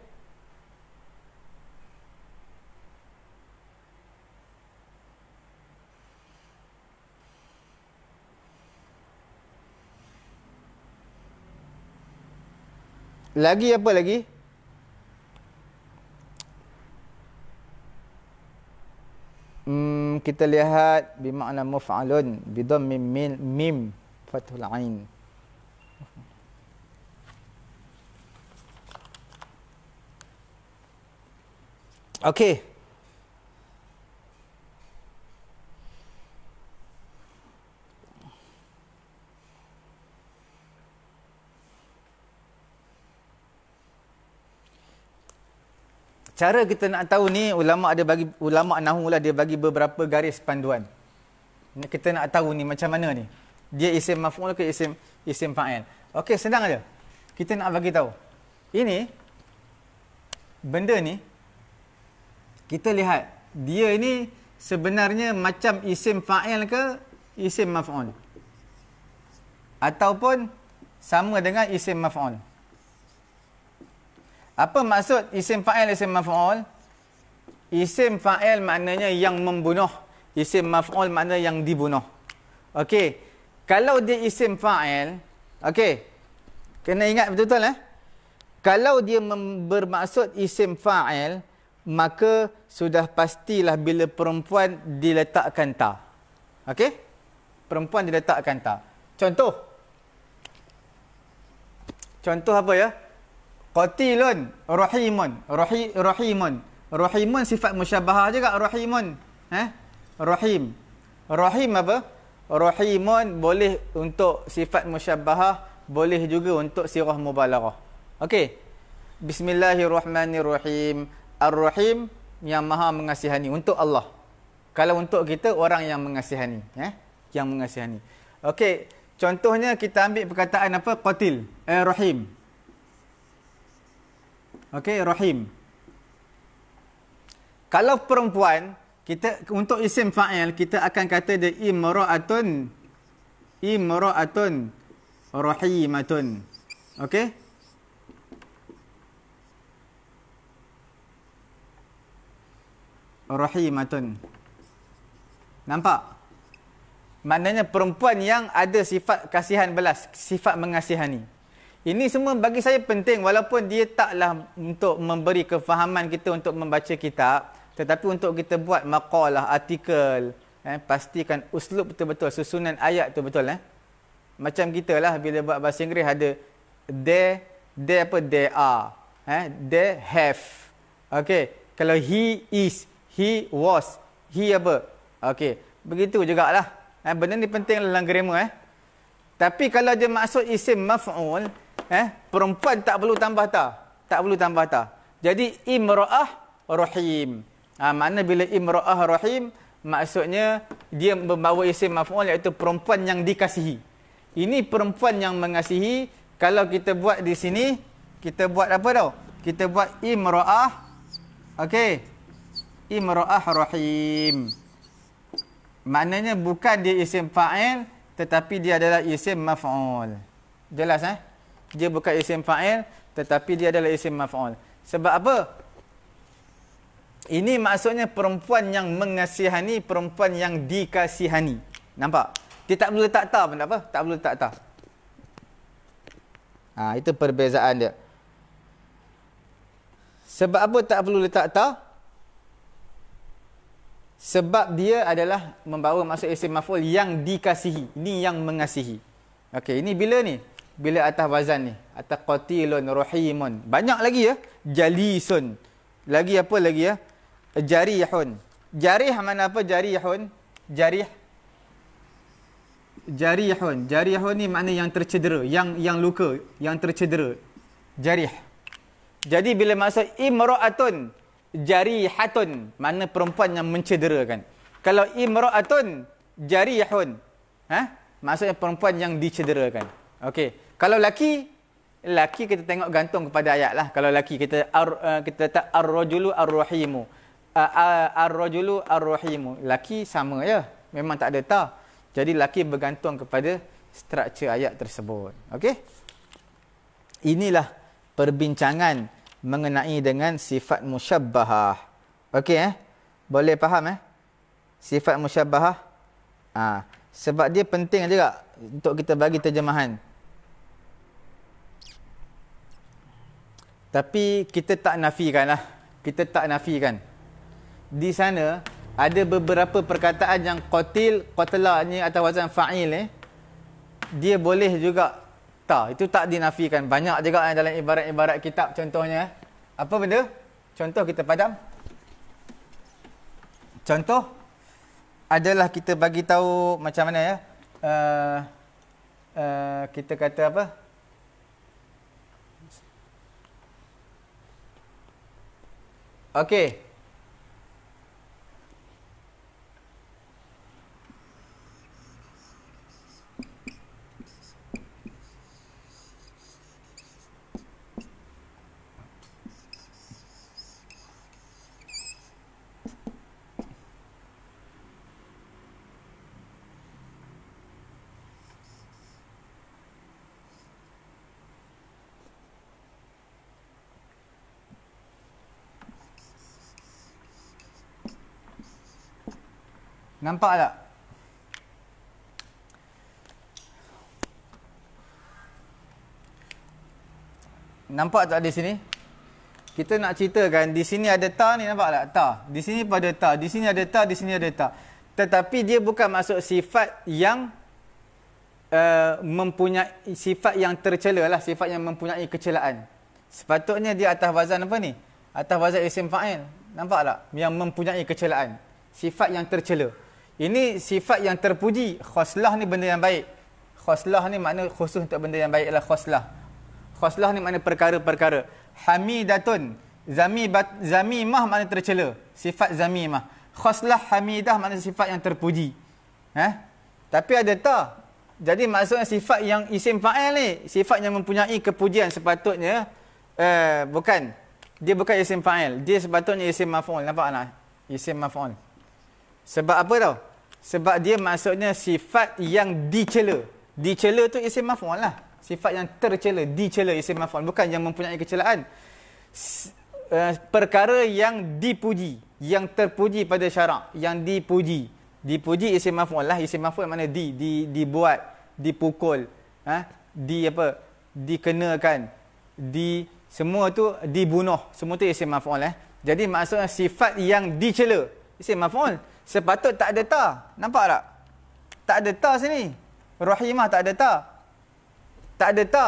Lagi apa lagi? Hmm, kita lihat bimana muf'alun bidom mim mim, mim fathul ain. Okey. cara kita nak tahu ni ulama ada bagi ulama nahwu lah dia bagi beberapa garis panduan. Kita nak tahu ni macam mana ni. Dia isim maf'ul ke isim isim fa'il. Okey, senang aja. Kita nak bagi tahu. Ini benda ni kita lihat dia ini sebenarnya macam isim fa'il ke isim maf'ul ataupun sama dengan isim maf'ul apa maksud isim fa'il isim maf'ul? Isim fa'il maknanya yang membunuh. Isim maf'ul maknanya yang dibunuh. Okey. Kalau dia isim fa'il, okey. Kena ingat betul-betul eh. Kalau dia bermaksud isim fa'il, maka sudah pastilah bila perempuan diletakkan ta. Okey? Perempuan diletakkan ta. Contoh. Contoh apa ya? Qatilun rahimun. Rahi, rahimun. Rahimun sifat musyabahah juga rahimun. Eh? Rahim. Rahim apa? Rahimun boleh untuk sifat musyabahah, boleh juga untuk sirah mubalaghah. Okey. Bismillahirrahmanirrahim. Ar-Rahim yang Maha mengasihani untuk Allah. Kalau untuk kita orang yang mengasihani, eh? Yang mengasihani. Okey, contohnya kita ambil perkataan apa? Qatil. Eh, rahim. Okey, Rahim. Kalau perempuan, kita untuk isim fa'il, kita akan kata dia imra'atun imra'atun rahimatun. Okey? Rahimatun. Nampak? Maknanya perempuan yang ada sifat kasihan belas, sifat mengasihani. Ini semua bagi saya penting walaupun dia taklah untuk memberi kefahaman kita untuk membaca kitab tetapi untuk kita buat makalah, artikel, eh, pastikan uslub betul-betul, susunan ayat tu betul eh. Macam kita lah bila buat bahasa Inggeris ada there, they, apa, they are, eh, there have. Okay, kalau he is, he was, he apa, okay. Begitu jugalah. Eh, benda ni penting dalam grammar eh. Tapi kalau dia maksud isim maf'ul, Eh, perempuan tak perlu tambah ta. Tak perlu tambah ta. Jadi imra'ah rahim. Ha, mana bila imra'ah rahim maksudnya dia membawa isim maf'ul iaitu perempuan yang dikasihi. Ini perempuan yang mengasihi. Kalau kita buat di sini, kita buat apa tau? Kita buat imra'ah. Okey. Imra'ah rahim. Maknanya bukan dia isim fa'il tetapi dia adalah isim maf'ul. Jelas eh? Dia bukan isim fa'il tetapi dia adalah isim maf'ul. Sebab apa? Ini maksudnya perempuan yang mengasihani, perempuan yang dikasihani. Nampak? Dia tak perlu letak ta pun tak apa. Tak perlu letak ta. Ha, itu perbezaan dia. Sebab apa tak perlu letak ta? Sebab dia adalah membawa maksud isim maf'ul yang dikasihi. Ini yang mengasihi. Okey, ini bila ni? bila atas wazan ni atas qatilun rahimun banyak lagi ya jalisun lagi apa lagi ya jarihun jarih mana apa jarihun jarih jarihun jarihun ni makna yang tercedera yang yang luka yang tercedera jarih jadi bila masa imraatun jarihatun mana perempuan yang mencederakan kalau imraatun jarihun ha maksudnya perempuan yang dicederakan okey kalau laki, laki kita tengok gantung kepada ayat lah. Kalau laki kita ar, uh, kita letak ar-rajulu ar-rahimu. Uh, ar-rajulu ar-rahimu. Laki sama ya. Memang tak ada ta. Jadi laki bergantung kepada struktur ayat tersebut. Okey. Inilah perbincangan mengenai dengan sifat musyabbahah. Okey eh. Boleh faham eh? Sifat musyabbahah. Ha. Sebab dia penting juga untuk kita bagi terjemahan. Tapi kita tak nafikan lah. Kita tak nafikan. Di sana ada beberapa perkataan yang qatil, qatala ni atau wazan fa'il ni. Eh. Dia boleh juga. Tak, itu tak dinafikan. Banyak juga eh, dalam ibarat-ibarat kitab contohnya. Eh. Apa benda? Contoh kita padam. Contoh adalah kita bagi tahu macam mana ya. Uh, uh, kita kata apa? Uh, Okey. Nampak tak? Nampak tak di sini? Kita nak ceritakan di sini ada ta ni nampak tak? Ta. Di sini pada ta. Di sini ada ta. Di sini ada ta. Tetapi dia bukan masuk sifat yang uh, mempunyai sifat yang tercela lah. Sifat yang mempunyai kecelaan. Sepatutnya dia atas wazan apa ni? Atas wazan isim fa'il. Nampak tak? Yang mempunyai kecelaan. Sifat yang tercela. Sifat yang tercela. Ini sifat yang terpuji. Khoslah ni benda yang baik. Khoslah ni makna khusus untuk benda yang baik ialah khoslah. Khoslah ni makna perkara-perkara. Hamidatun. Zami bat, zamimah makna tercela. Sifat zamimah. Khoslah hamidah makna sifat yang terpuji. Eh? Tapi ada tak? Jadi maksudnya sifat yang isim fa'il ni. Sifat yang mempunyai kepujian sepatutnya. Eh, bukan. Dia bukan isim fa'il. Dia sepatutnya isim maf'ul. Nampak tak? Isim maf'ul. Sebab apa tau? Sebab dia maksudnya sifat yang dicela. Dicela tu isim maf'ul lah. Sifat yang tercela, dicela isim maf'ul. Bukan yang mempunyai kecelaan. Eh, perkara yang dipuji. Yang terpuji pada syarak. Yang dipuji. Dipuji isim maf'ul lah. Isim maf'ul mana di, di, dibuat, dipukul. Ha? Di apa? Dikenakan. Di, semua tu dibunuh. Semua tu isim maf'ul eh. Jadi maksudnya sifat yang dicela. Isim maf'ul. Maf'ul. Sepatut tak ada ta. Nampak tak? Tak ada ta sini. Rahimah tak ada ta. Tak ada ta.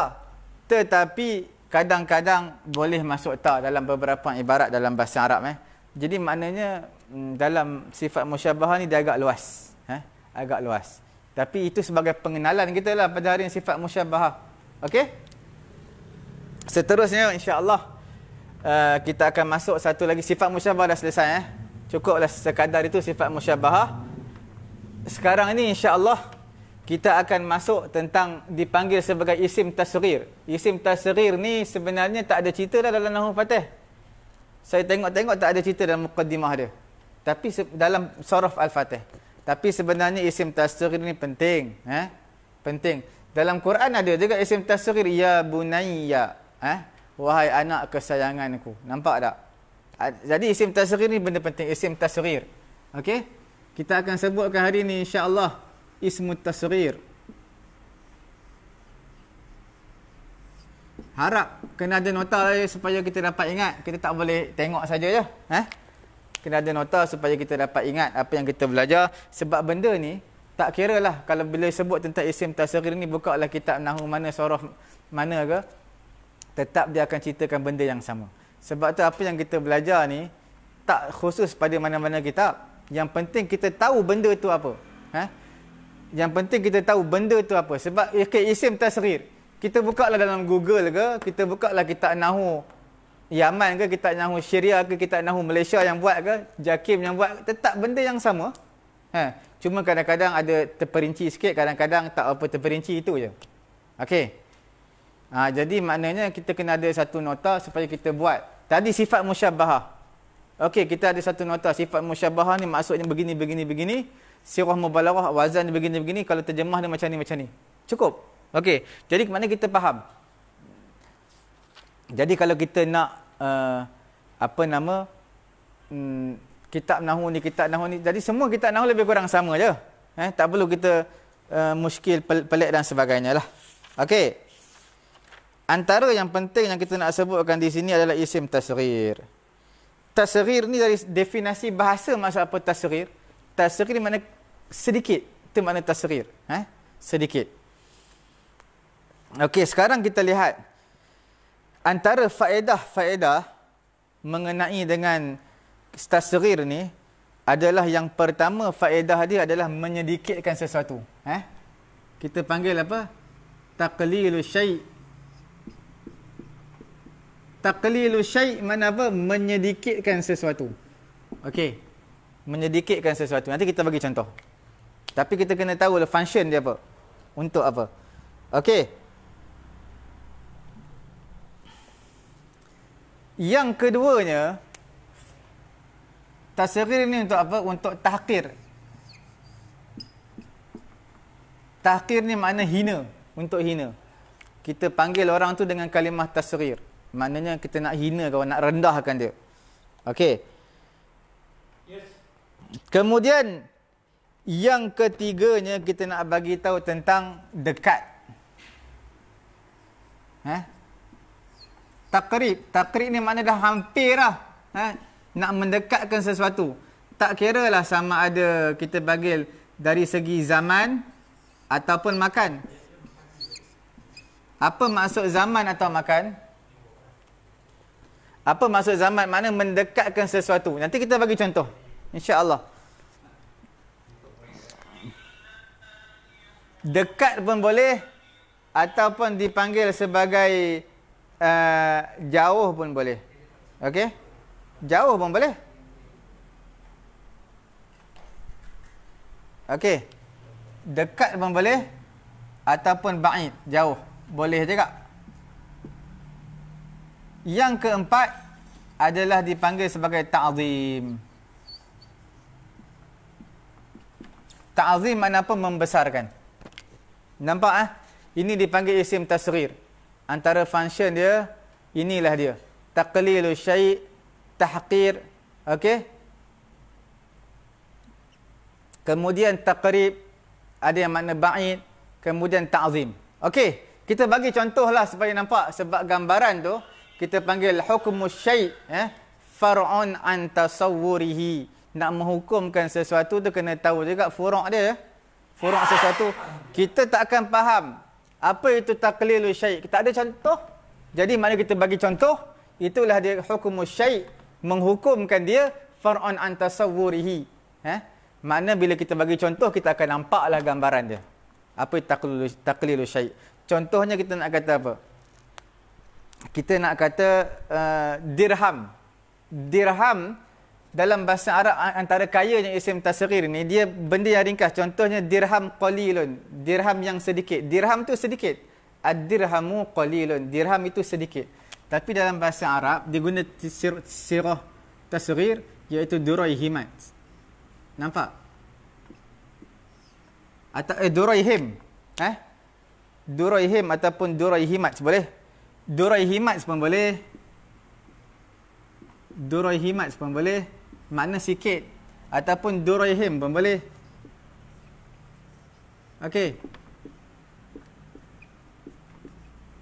Tetapi kadang-kadang boleh masuk ta dalam beberapa ibarat dalam bahasa Arab eh. Jadi maknanya mm, dalam sifat musyabah ni dia agak luas. Eh? Agak luas. Tapi itu sebagai pengenalan kita lah pada hari sifat musyabah. Okey? Seterusnya insya-Allah uh, kita akan masuk satu lagi sifat musyabah dah selesai eh cukuplah sekadar itu sifat musyabahah. Sekarang ini insya-Allah kita akan masuk tentang dipanggil sebagai isim tasghir. Isim tasghir ni sebenarnya tak ada cerita dah dalam Nahwu Fatih. Saya tengok-tengok tak ada cerita dalam mukaddimah dia. Tapi dalam sorof Al-Fatih. Tapi sebenarnya isim tasghir ni penting, eh? Penting. Dalam Quran ada juga isim tasghir ya bunayya, eh? Wahai anak kesayanganku. Nampak tak? Ah, jadi isim tasghir ni benda penting isim tasghir. Okey. Kita akan sebutkan hari ni insya-Allah ismu tasghir. Harap kena ada nota lah supaya kita dapat ingat. Kita tak boleh tengok saja je. Eh? Kena ada nota supaya kita dapat ingat apa yang kita belajar. Sebab benda ni tak kira lah kalau bila sebut tentang isim tasghir ni buka lah kitab nahu mana sorof mana ke tetap dia akan ceritakan benda yang sama. Sebab tu apa yang kita belajar ni tak khusus pada mana-mana kitab. Yang penting kita tahu benda tu apa. Ha? Yang penting kita tahu benda tu apa. Sebab eh, okay, isim tasrir. Kita buka lah dalam Google ke. Kita buka lah kitab Nahu Yaman ke. Kitab Nahu Syria ke. Kitab Nahu Malaysia yang buat ke. Jakim yang buat. Tetap benda yang sama. Ha? Cuma kadang-kadang ada terperinci sikit. Kadang-kadang tak apa terperinci itu je. Okay. Ha, jadi maknanya kita kena ada satu nota supaya kita buat. Tadi sifat musyabahah. Okey, kita ada satu nota. Sifat musyabahah ni maksudnya begini, begini, begini. Sirah mubalarah, wazan begini, begini. Kalau terjemah dia macam ni, macam ni. Cukup. Okey, jadi maknanya kita faham. Jadi kalau kita nak, uh, apa nama, hmm, kitab nahu ni, kitab nahu ni. Jadi semua kitab nahu lebih kurang sama je. Eh, tak perlu kita uh, muskil, pelik dan sebagainya lah. Okey. Antara yang penting yang kita nak sebutkan di sini adalah isim tasrir. Tasrir ni dari definasi bahasa maksud apa tasrir? Tasrir mana sedikit. Itu mana tasrir. Ha? Sedikit. Okey, sekarang kita lihat. Antara faedah-faedah mengenai dengan tasrir ni adalah yang pertama faedah dia adalah menyedikitkan sesuatu. Ha? Kita panggil apa? Taqlilu syai' taqlilu syai' mana apa menyedikitkan sesuatu. Okey. Menyedikitkan sesuatu. Nanti kita bagi contoh. Tapi kita kena tahu lah function dia apa. Untuk apa. Okey. Yang keduanya tasirir ni untuk apa? Untuk tahkir. Tahkir ni makna hina, untuk hina. Kita panggil orang tu dengan kalimah tasirir. Maknanya kita nak hina kawan, nak rendahkan dia. Okey. Yes. Kemudian yang ketiganya kita nak bagi tahu tentang dekat. Ha? Eh? Takrib. Takrib ni maknanya dah hampir lah. Ha? Eh? Nak mendekatkan sesuatu. Tak kira lah sama ada kita panggil dari segi zaman ataupun makan. Apa maksud zaman atau Makan. Apa maksud zaman? Mana mendekatkan sesuatu. Nanti kita bagi contoh. insya Allah. Dekat pun boleh. Ataupun dipanggil sebagai uh, jauh pun boleh. Okey? Jauh pun boleh. Okey. Dekat pun boleh. Ataupun ba'id. Jauh. Boleh juga. Yang keempat adalah dipanggil sebagai ta'zim. Ta'zim mana pun membesarkan. Nampak ah? Eh? Ini dipanggil isim tasrir. Antara function dia inilah dia. Taqlilu syai' tahqir. Okey? Kemudian taqrib ada yang makna ba'id, kemudian ta'zim. Okey, kita bagi contohlah supaya nampak sebab gambaran tu kita panggil hukum syai' eh far'un an tasawwurihi nak menghukumkan sesuatu tu kena tahu juga furu' dia ya. furu' sesuatu kita tak akan faham apa itu taqlilu syai' tak ada contoh jadi mana kita bagi contoh itulah dia hukum syai' menghukumkan dia far'un an tasawwurihi eh mana bila kita bagi contoh kita akan nampaklah gambaran dia apa taqlilu taqlilu syai' contohnya kita nak kata apa kita nak kata uh, dirham. Dirham dalam bahasa Arab antara yang isim tasghir ni dia benda yang ringkas. Contohnya dirham qalilun. Dirham yang sedikit. Dirham tu sedikit. Ad-dirhamu qalilun. Dirham itu sedikit. Tapi dalam bahasa Arab dia guna sirah tasghir iaitu duraihimat. Nampak? Atau eh, duraihim. Eh? Duraihim ataupun duraihimat boleh? Durai himat pun boleh. Durai himat pun boleh. Makna sikit. Ataupun durai him pun boleh. Okey.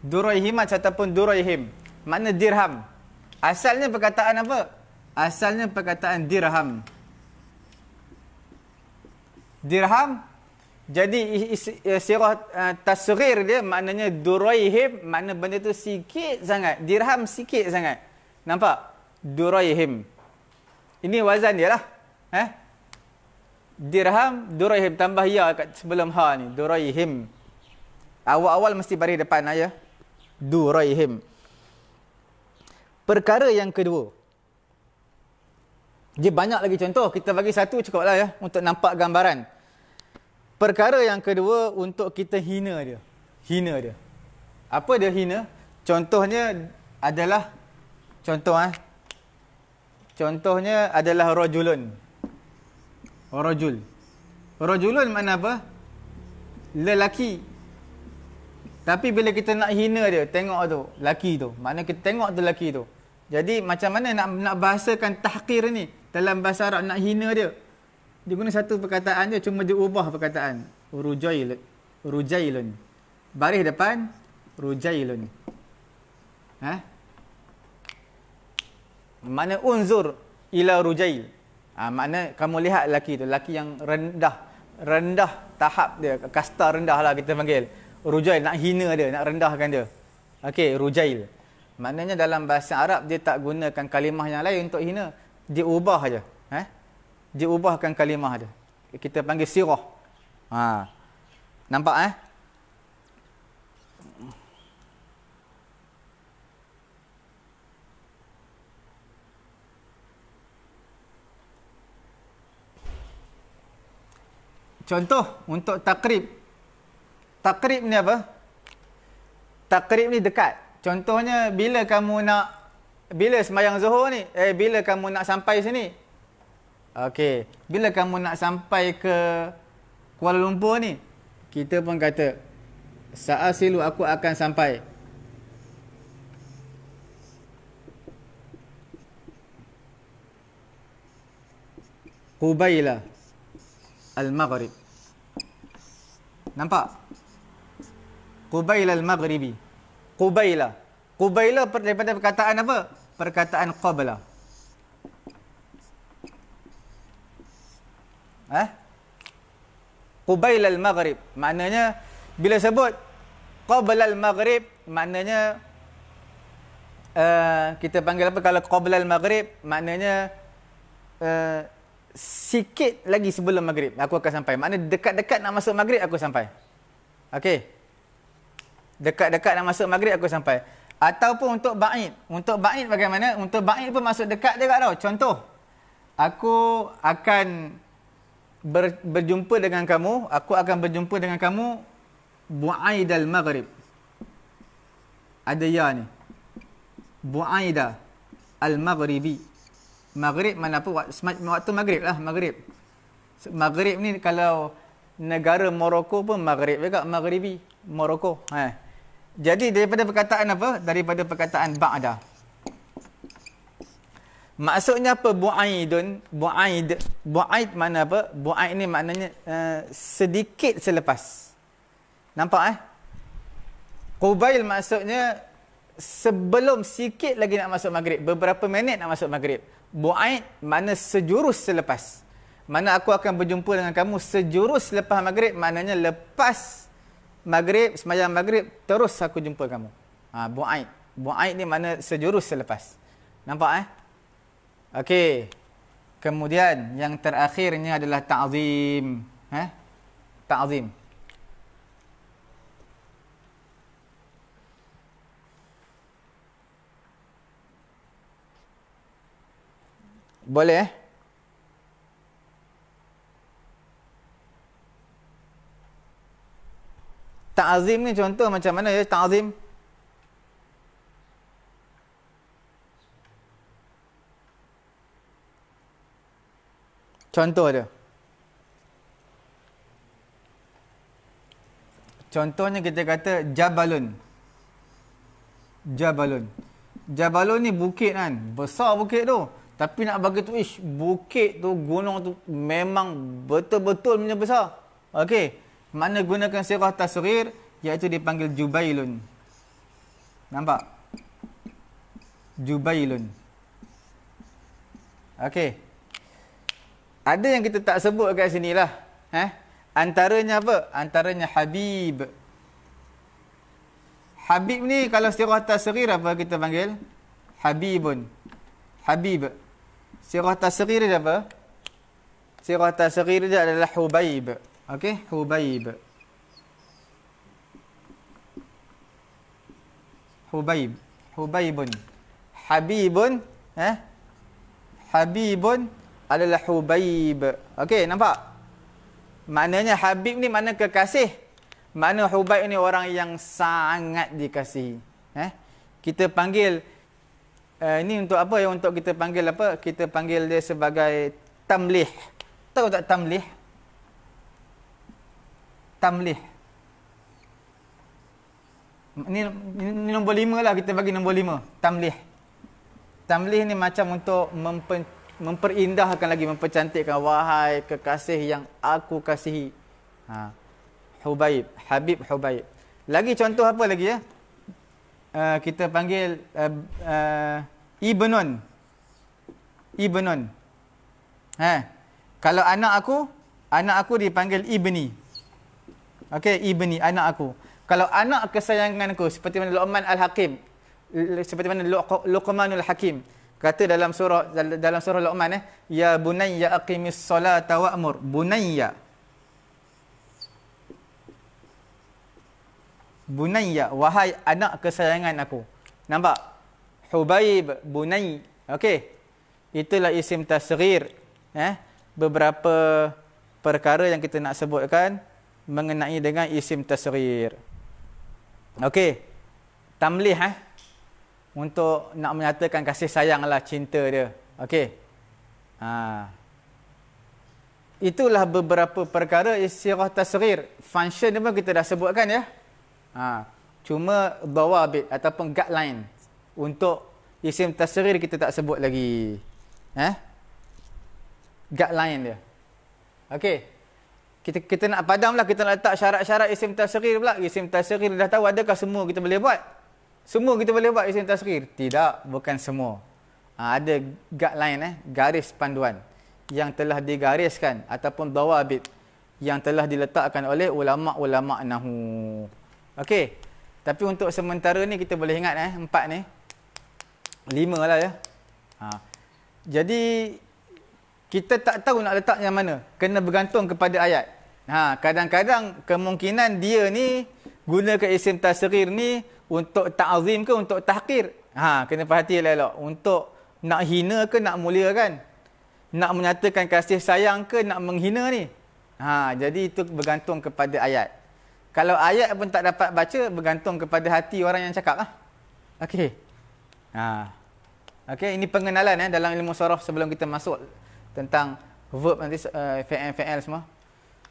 Durai himat ataupun durai him. Makna dirham. Asalnya perkataan apa? Asalnya perkataan dirham. Dirham. Dirham. Jadi eh, sirah eh, tasrir dia maknanya duraihim makna benda tu sikit sangat dirham sikit sangat. Nampak? Duraihim. Ini wazan dia lah. Eh? Dirham duraihim tambah ya kat sebelum ha ni. Duraihim. Awal-awal mesti bari depan lah ya. Duraihim. Perkara yang kedua. Dia banyak lagi contoh. Kita bagi satu cukup lah ya. Untuk nampak Gambaran. Perkara yang kedua untuk kita hina dia. Hina dia. Apa dia hina? Contohnya adalah contoh eh. Contohnya adalah rajulun. Rajul. Rajulun mana apa? Lelaki. Tapi bila kita nak hina dia, tengok tu, laki tu. Mana kita tengok tu laki tu. Jadi macam mana nak nak bahasakan tahqir ni dalam bahasa Arab nak hina dia? Dia guna satu perkataan je cuma dia ubah perkataan. Rujail. Rujailun. Baris depan Rujailun. Ha? Mana unzur ila Rujail. ha, makna kamu lihat lelaki tu, lelaki yang rendah, rendah tahap dia, kasta rendah lah kita panggil. Rujail nak hina dia, nak rendahkan dia. Okey, Rujail. Maknanya dalam bahasa Arab dia tak gunakan kalimah yang lain untuk hina. Dia ubah aja dia ubahkan kalimah dia. Kita panggil sirah. Ha. Nampak eh? Contoh untuk takrib. Takrib ni apa? Takrib ni dekat. Contohnya bila kamu nak bila semayang Zuhur ni, eh bila kamu nak sampai sini, Okey, bila kamu nak sampai ke Kuala Lumpur ni? Kita pun kata saat silu aku akan sampai. Qubayla al-Maghrib. Nampak? Qubayla al-Maghribi. Qubayla. Qubayla daripada perkataan apa? Perkataan qabla. eh? Qubailal maghrib Maknanya Bila sebut Qablal maghrib Maknanya uh, Kita panggil apa Kalau qablal maghrib Maknanya uh, Sikit lagi sebelum maghrib Aku akan sampai Maknanya dekat-dekat nak masuk maghrib Aku sampai Okay Dekat-dekat nak masuk maghrib Aku sampai Ataupun untuk ba'id Untuk ba'id bagaimana Untuk ba'id pun masuk dekat juga tau Contoh Aku akan ber, berjumpa dengan kamu, aku akan berjumpa dengan kamu bu'aidal maghrib. Ada ya ni. Bu'aida al-maghribi. Maghrib mana apa? Waktu, waktu maghrib lah, maghrib. Maghrib ni kalau negara Morocco pun maghrib juga, maghribi. Morocco. Ha. Jadi daripada perkataan apa? Daripada perkataan ba'da. Maksudnya apa bu'aidun? Bu'aid. Bu'aid mana apa? Bu'aid ni maknanya uh, sedikit selepas. Nampak eh? Qubail maksudnya sebelum sikit lagi nak masuk maghrib. Beberapa minit nak masuk maghrib. Bu'aid mana sejurus selepas. Mana aku akan berjumpa dengan kamu sejurus selepas maghrib. Maknanya lepas maghrib, semayang maghrib, terus aku jumpa kamu. Ha, bu'aid. Bu'aid ni mana sejurus selepas. Nampak eh? Okey. Kemudian yang terakhirnya adalah ta'zim. Eh? Ta'zim. Boleh? Eh? Ta'zim ni contoh macam mana ya Ta'zim. Contoh dia. Contohnya kita kata Jabalun. Jabalun. Jabalun ni bukit kan. Besar bukit tu. Tapi nak bagi tu, ish, bukit tu, gunung tu memang betul-betul punya besar. Okey. Mana gunakan sirah tasrir iaitu dipanggil Jubailun. Nampak? Jubailun. Okey. Ada yang kita tak sebut kat sini lah. Eh? Ha? Antaranya apa? Antaranya Habib. Habib ni kalau sirah tasrir apa kita panggil? Habibun. Habib. Sirah tasrir dia apa? Sirah tasrir dia adalah Hubaib. Okey? Hubaib. Hubaib. Hubaibun. Habibun. Eh? Habibun. Habibun adalah Hubaib. Okey, nampak? Maknanya Habib ni mana kekasih. Mana Hubaib ni orang yang sangat dikasihi. Eh? Kita panggil uh, ini untuk apa? Yang untuk kita panggil apa? Kita panggil dia sebagai tamlih. Tahu tak tamlih? Tamlih. Ini, ini nombor lima lah kita bagi nombor lima. Tamlih. Tamlih ni macam untuk mempercayai memperindahkan lagi mempercantikkan wahai kekasih yang aku kasihi. Ha. Hubaib, Habib Hubaib. Lagi contoh apa lagi ya? Uh, kita panggil uh, eh, uh, eh, Ibnun. Ibnun. Ha. Kalau anak aku, anak aku dipanggil Ibni. Okey, Ibni anak aku. Kalau anak kesayanganku seperti mana Luqman Al-Hakim, seperti mana Luqmanul Hakim. Lu- Kata dalam surah dalam surah Luqman eh, ya bunayya aqimis solata wa'mur. Bunayya. Bunayya, wahai anak kesayangan aku. Nampak? Hubaib bunayy. Okey. Itulah isim tasghir. Eh, beberapa perkara yang kita nak sebutkan mengenai dengan isim tasghir. Okey. Tamlih eh untuk nak menyatakan kasih sayang sayanglah cinta dia. Okey. Ha. Itulah beberapa perkara istirah tasrir. Function dia pun kita dah sebutkan ya. Ha. Cuma bawa bit ataupun guideline untuk isim tasrir kita tak sebut lagi. Eh? Guideline dia. Okey. Kita kita nak padamlah kita nak letak syarat-syarat isim tasrir pula. Isim tasrir dah tahu adakah semua kita boleh buat? Semua kita boleh buat isim tasrir? Tidak, bukan semua. Ha, ada guideline eh, garis panduan yang telah digariskan ataupun dawabit yang telah diletakkan oleh ulama-ulama nahu. Okey. Tapi untuk sementara ni kita boleh ingat eh empat ni. Lima lah ya. Ha. Jadi kita tak tahu nak letak yang mana. Kena bergantung kepada ayat. Ha, kadang-kadang kemungkinan dia ni gunakan isim tasrir ni untuk ta'zim ke untuk tahqir? Ha, kena perhati elok-elok. Untuk nak hina ke nak mulia kan? Nak menyatakan kasih sayang ke nak menghina ni? Ha, jadi itu bergantung kepada ayat. Kalau ayat pun tak dapat baca, bergantung kepada hati orang yang cakap lah. Okey. Ha. Okey, ini pengenalan eh, dalam ilmu sorof sebelum kita masuk tentang verb nanti uh, FN, FN semua.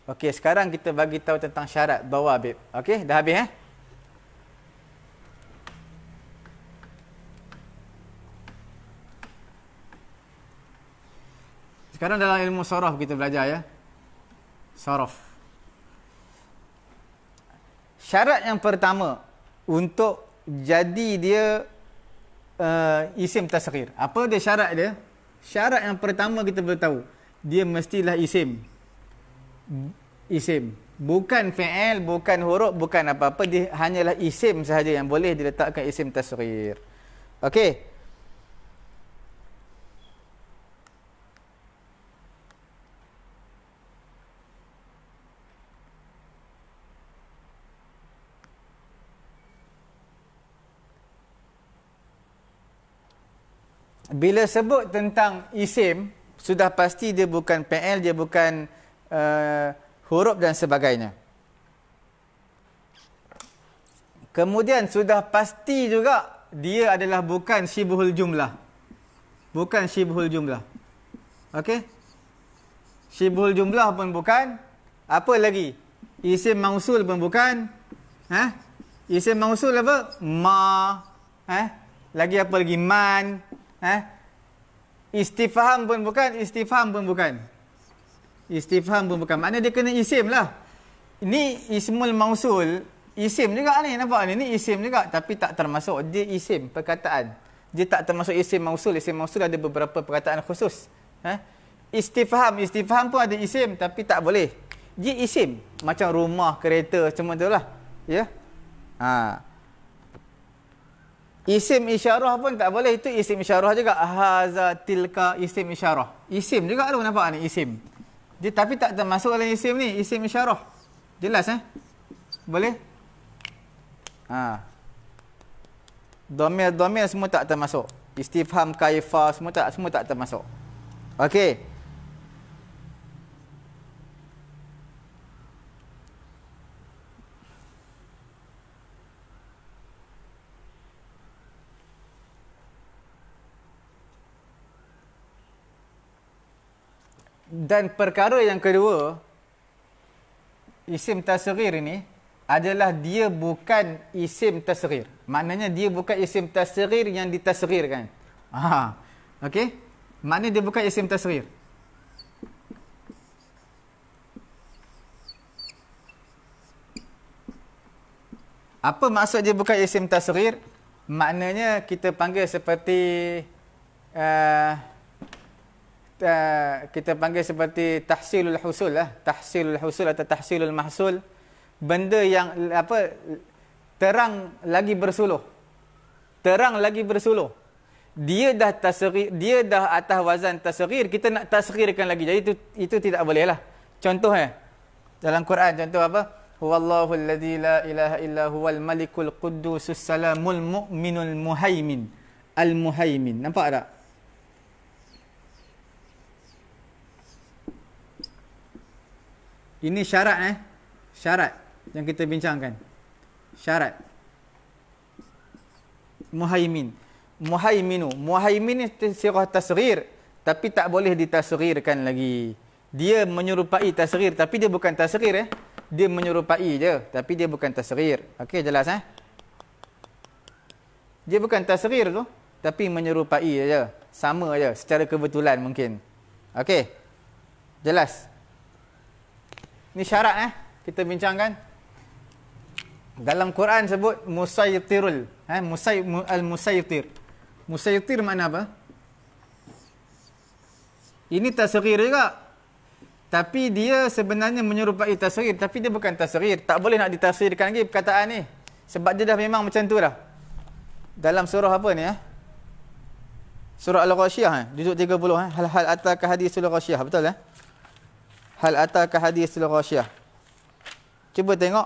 Okey, sekarang kita bagi tahu tentang syarat bawah, babe. Okey, dah habis eh? Sekarang dalam ilmu saraf kita belajar ya. Saraf. Syarat yang pertama untuk jadi dia uh, isim tasghir. Apa dia syarat dia? Syarat yang pertama kita perlu tahu, dia mestilah isim. Isim. Bukan fi'il, bukan huruf, bukan apa-apa, dia hanyalah isim sahaja yang boleh diletakkan isim tasghir. Okey. bila sebut tentang isim sudah pasti dia bukan PL dia bukan uh, huruf dan sebagainya kemudian sudah pasti juga dia adalah bukan syibhul jumlah bukan syibhul jumlah okey syibhul jumlah pun bukan apa lagi isim mausul pun bukan ha isim mausul apa ma eh lagi apa lagi man eh Istifaham pun bukan, istifaham pun bukan. istifaham pun bukan. Maknanya dia kena isim lah. Ini ismul mausul, isim juga ni. Nampak ni? Ini isim juga. Tapi tak termasuk. Dia isim, perkataan. Dia tak termasuk isim mausul. Isim mausul ada beberapa perkataan khusus. Ha? istifaham, istifaham pun ada isim. Tapi tak boleh. Dia isim. Macam rumah, kereta, semua tu lah. Ya? Yeah? Haa. Isim isyarah pun tak boleh. Itu isim isyarah juga. hazatilka isim isyarah. Isim juga tu nampak ni isim. Dia, tapi tak termasuk dalam isim ni. Isim isyarah. Jelas eh? Boleh? Ha. Domil-domil semua tak termasuk. Istifham, kaifah semua tak, semua tak termasuk. Okey. dan perkara yang kedua isim tasghir ini adalah dia bukan isim tasghir maknanya dia bukan isim tasghir yang ditasghirkan ha okey maknanya dia bukan isim tasghir apa maksud dia bukan isim tasghir maknanya kita panggil seperti uh, kita panggil seperti tahsilul husul lah. Tahsilul husul atau tahsilul mahsul. Benda yang apa terang lagi bersuluh. Terang lagi bersuluh. Dia dah tasghir, dia dah atas wazan tasghir, kita nak tasghirkan lagi. Jadi itu itu tidak boleh lah. Contohnya eh, dalam Quran contoh apa? Huwallahu alladhi la ilaha illa huwal malikul quddusus salamul mu'minul muhaimin. Al-muhaimin. Nampak tak? Ini syarat eh. Syarat yang kita bincangkan. Syarat. Muhaimin. Muhaiminu. Muhaimin ni sirah tasrir. Tapi tak boleh ditasrirkan lagi. Dia menyerupai tasrir. Tapi dia bukan tasrir eh. Dia menyerupai je. Tapi dia bukan tasrir. Okey jelas eh. Dia bukan tasrir tu. Tapi menyerupai je. Sama je. Secara kebetulan mungkin. Okey. Jelas ni syarat eh kita bincangkan dalam Quran sebut musayyitirul eh musay al musayyitir musayyitir makna apa ini tasghir juga tapi dia sebenarnya menyerupai tasghir tapi dia bukan tasghir tak boleh nak ditasghirkan lagi perkataan ni sebab dia dah memang macam tu dah dalam surah apa ni eh surah al-ghasyiyah eh juzuk 30 eh hal hal ataka hadisul ghasyiyah betul eh hal ataka hadis al-ghasyah. Cuba tengok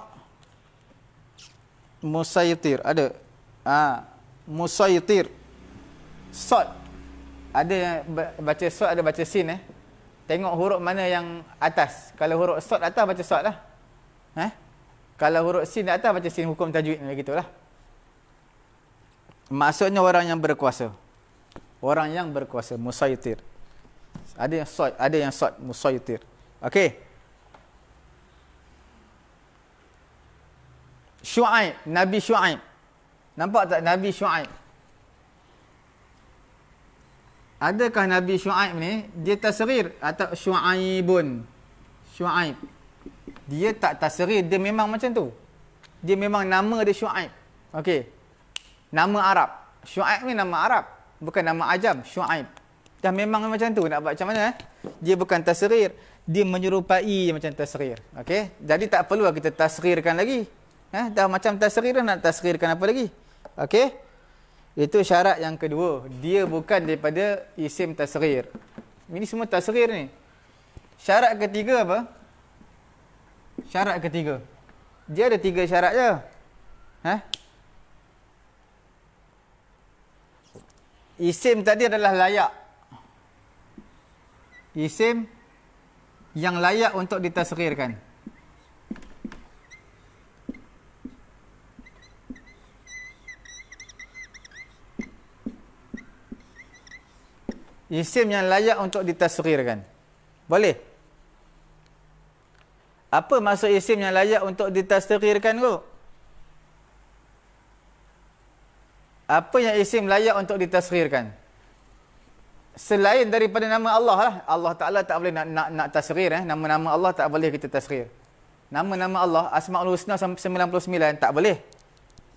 musaytir ada. Ah, ha. musaytir. Sad. Ada baca sad ada baca sin eh. Tengok huruf mana yang atas. Kalau huruf sad atas baca sad lah. Eh? Kalau huruf sin di atas baca sin hukum tajwid macam gitulah. Maksudnya orang yang berkuasa. Orang yang berkuasa musaytir. Ada yang sad, ada yang sad musaytir. Okey. Shu'aib, Nabi Shu'aib. Nampak tak Nabi Shu'aib? Adakah Nabi Shu'aib ni dia tasrir atau Shu'aibun? Shu'aib. Dia tak tasrir, dia memang macam tu. Dia memang nama dia Shu'aib. Okey. Nama Arab. Shu'aib ni nama Arab, bukan nama ajam, Shu'aib. Dah memang macam tu nak buat macam mana eh? Dia bukan tasrir dia menyerupai macam tasrir. Okey. Jadi tak perlu lah kita tasrirkan lagi. Eh, dah macam tasrir dah nak tasrirkan apa lagi? Okey. Itu syarat yang kedua. Dia bukan daripada isim tasrir. Ini semua tasrir ni. Syarat ketiga apa? Syarat ketiga. Dia ada tiga syarat je. Eh? Isim tadi adalah layak. Isim yang layak untuk ditasrirkan. Isim yang layak untuk ditasrirkan. Boleh? Apa maksud isim yang layak untuk ditasrirkan tu? Apa yang isim layak untuk ditasrirkan? selain daripada nama Allah lah. Allah Ta'ala tak boleh nak, nak, nak tasrir. Eh. Nama-nama Allah tak boleh kita tasrir. Nama-nama Allah, Asma'ul Husna 99, tak boleh.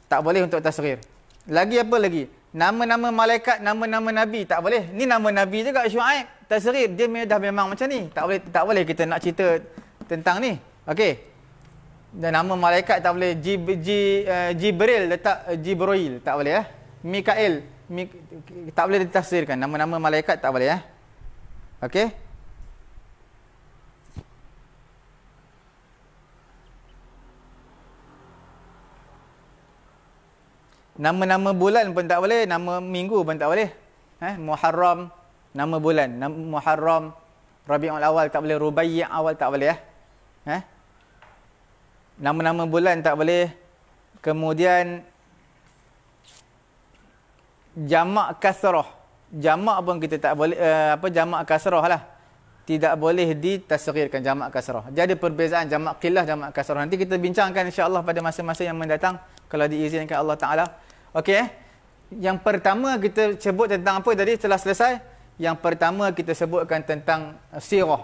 Tak boleh untuk tasrir. Lagi apa lagi? Nama-nama malaikat, nama-nama Nabi, tak boleh. Ni nama Nabi juga, Syu'aib. Tasrir, dia dah memang macam ni. Tak boleh tak boleh kita nak cerita tentang ni. Okey. Dan nama malaikat tak boleh. Eh, Jibril letak eh, Jibril, tak boleh. Eh? Mikael, tak boleh ditafsirkan nama-nama malaikat tak boleh eh. Okey. Nama-nama bulan pun tak boleh, nama minggu pun tak boleh. Eh, Muharram nama bulan, nama Muharram Rabiul Awal tak boleh, Rubaiyah Awal tak boleh eh. Eh. Nama-nama bulan tak boleh. Kemudian jamak kasrah jamak pun kita tak boleh uh, apa jamak kasrah lah tidak boleh ditasghirkan jamak kasrah jadi perbezaan jamak qillah jamak kasrah nanti kita bincangkan insyaallah pada masa-masa yang mendatang kalau diizinkan Allah taala okey eh? yang pertama kita sebut tentang apa tadi telah selesai yang pertama kita sebutkan tentang sirah eh,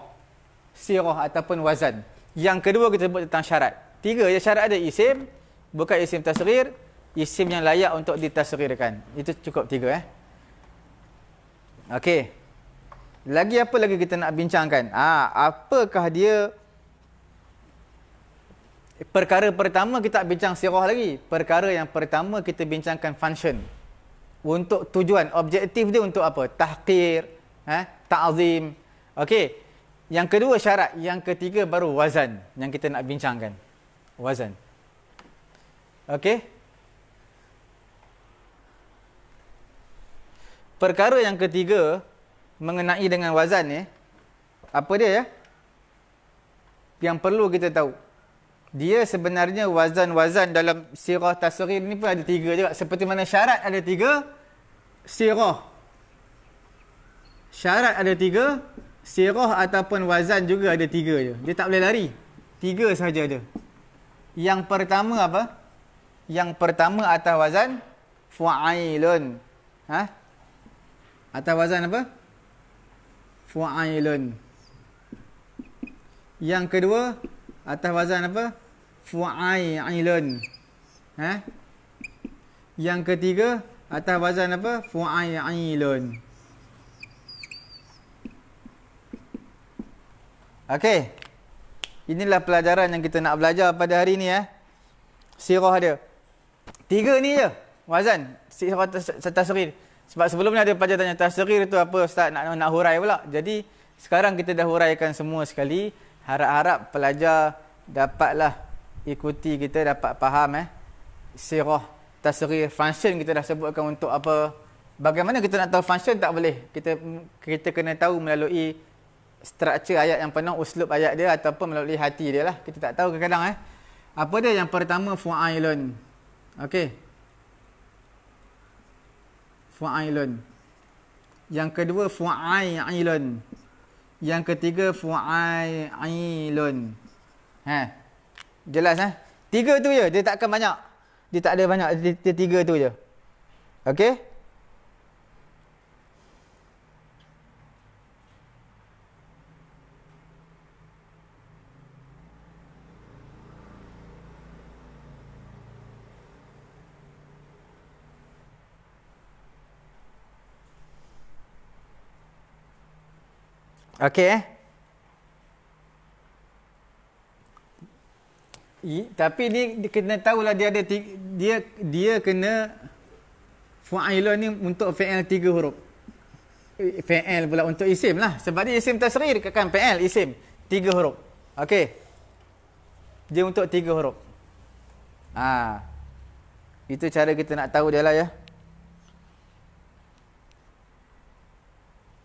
sirah ataupun wazan yang kedua kita sebut tentang syarat tiga ya syarat ada isim bukan isim tasghir isim yang layak untuk ditasrirkan. Itu cukup tiga eh. Okey. Lagi apa lagi kita nak bincangkan? Ah, apakah dia perkara pertama kita bincang sirah lagi. Perkara yang pertama kita bincangkan function. Untuk tujuan, objektif dia untuk apa? Tahqir, eh, ta'zim. Okey. Yang kedua syarat, yang ketiga baru wazan yang kita nak bincangkan. Wazan. Okey. Perkara yang ketiga mengenai dengan wazan ni, apa dia ya? Yang perlu kita tahu. Dia sebenarnya wazan-wazan dalam sirah tasrir ni pun ada tiga juga. Seperti mana syarat ada tiga, sirah. Syarat ada tiga, sirah ataupun wazan juga ada tiga je. Dia tak boleh lari. Tiga saja dia. Yang pertama apa? Yang pertama atas wazan, fu'ailun. Ha? Atau wazan apa? Fu'ailun. Yang kedua, atas wazan apa? Fu'ailun. Ha? Yang ketiga, atas wazan apa? Fu'ailun. Okey. Inilah pelajaran yang kita nak belajar pada hari ini. Eh. Sirah dia. Tiga ni je. Wazan. Sirah tasri. Tas tas tas tas tas tas tas tas sebab sebelum ni ada pelajar tanya tasghir tu apa ustaz nak nak hurai pula. Jadi sekarang kita dah huraikan semua sekali. Harap-harap pelajar dapatlah ikuti kita dapat faham eh. Sirah tasghir function kita dah sebutkan untuk apa? Bagaimana kita nak tahu function tak boleh. Kita kita kena tahu melalui struktur ayat yang penuh uslub ayat dia ataupun melalui hati dia lah. Kita tak tahu kadang-kadang eh. Apa dia yang pertama fu'ailun. Okey fu'ailun. Yang kedua fu'ailun. Yang ketiga fu'ailun. Ha. Jelas eh? Tiga tu je, dia tak akan banyak. Dia tak ada banyak, dia, dia tiga tu je. Okey? Okey eh. I, tapi ni dia kena tahulah dia ada dia dia kena fu'ailah ni untuk fi'il tiga huruf. Fi'il pula untuk isim lah. Sebab dia isim tasrir kan fi'il isim tiga huruf. Okey. Dia untuk tiga huruf. Ha. Itu cara kita nak tahu dia lah ya.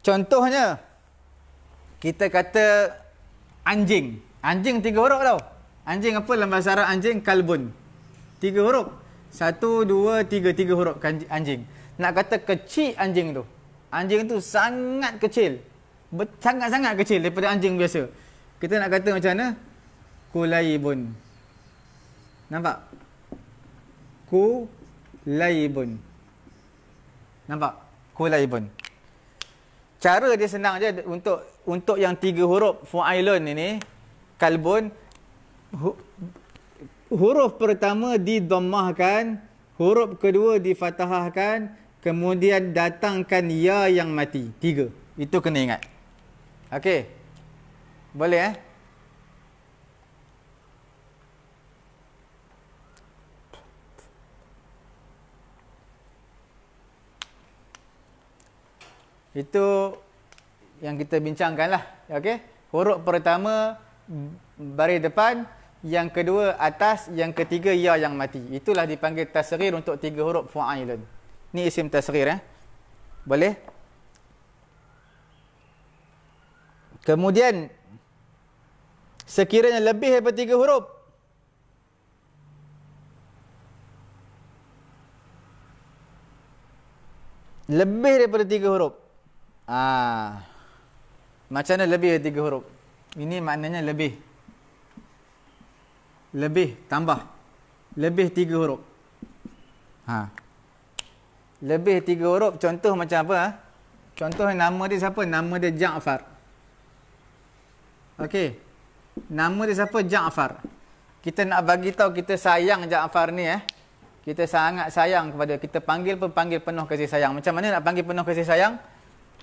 Contohnya, kita kata anjing. Anjing tiga huruf tau. Anjing apa dalam bahasa Arab anjing? Kalbun. Tiga huruf. Satu, dua, tiga. Tiga huruf kan- anjing. Nak kata kecil anjing tu. Anjing tu sangat kecil. Sangat-sangat kecil daripada anjing biasa. Kita nak kata macam mana? Kulaibun. Nampak? Kulaibun. Nampak? Kulaibun. Cara dia senang je untuk untuk yang tiga huruf fuailun ini kalbun huruf pertama didommahkan huruf kedua difatahahkan kemudian datangkan ya yang mati tiga itu kena ingat okey boleh eh itu yang kita bincangkan lah. Okay? Huruf pertama baris depan, yang kedua atas, yang ketiga ya yang mati. Itulah dipanggil tasrir untuk tiga huruf fu'ailun. Ni isim tasrir eh. Boleh? Kemudian, sekiranya lebih daripada tiga huruf, lebih daripada tiga huruf. Ah, macam mana lebih tiga huruf? Ini maknanya lebih. Lebih, tambah. Lebih tiga huruf. Ha. Lebih tiga huruf, contoh macam apa? Ha? Contoh nama dia siapa? Nama dia Ja'far. Okey. Nama dia siapa? Ja'far. Kita nak bagi tahu kita sayang Ja'far ni eh. Kita sangat sayang kepada kita panggil pun panggil penuh kasih sayang. Macam mana nak panggil penuh kasih sayang?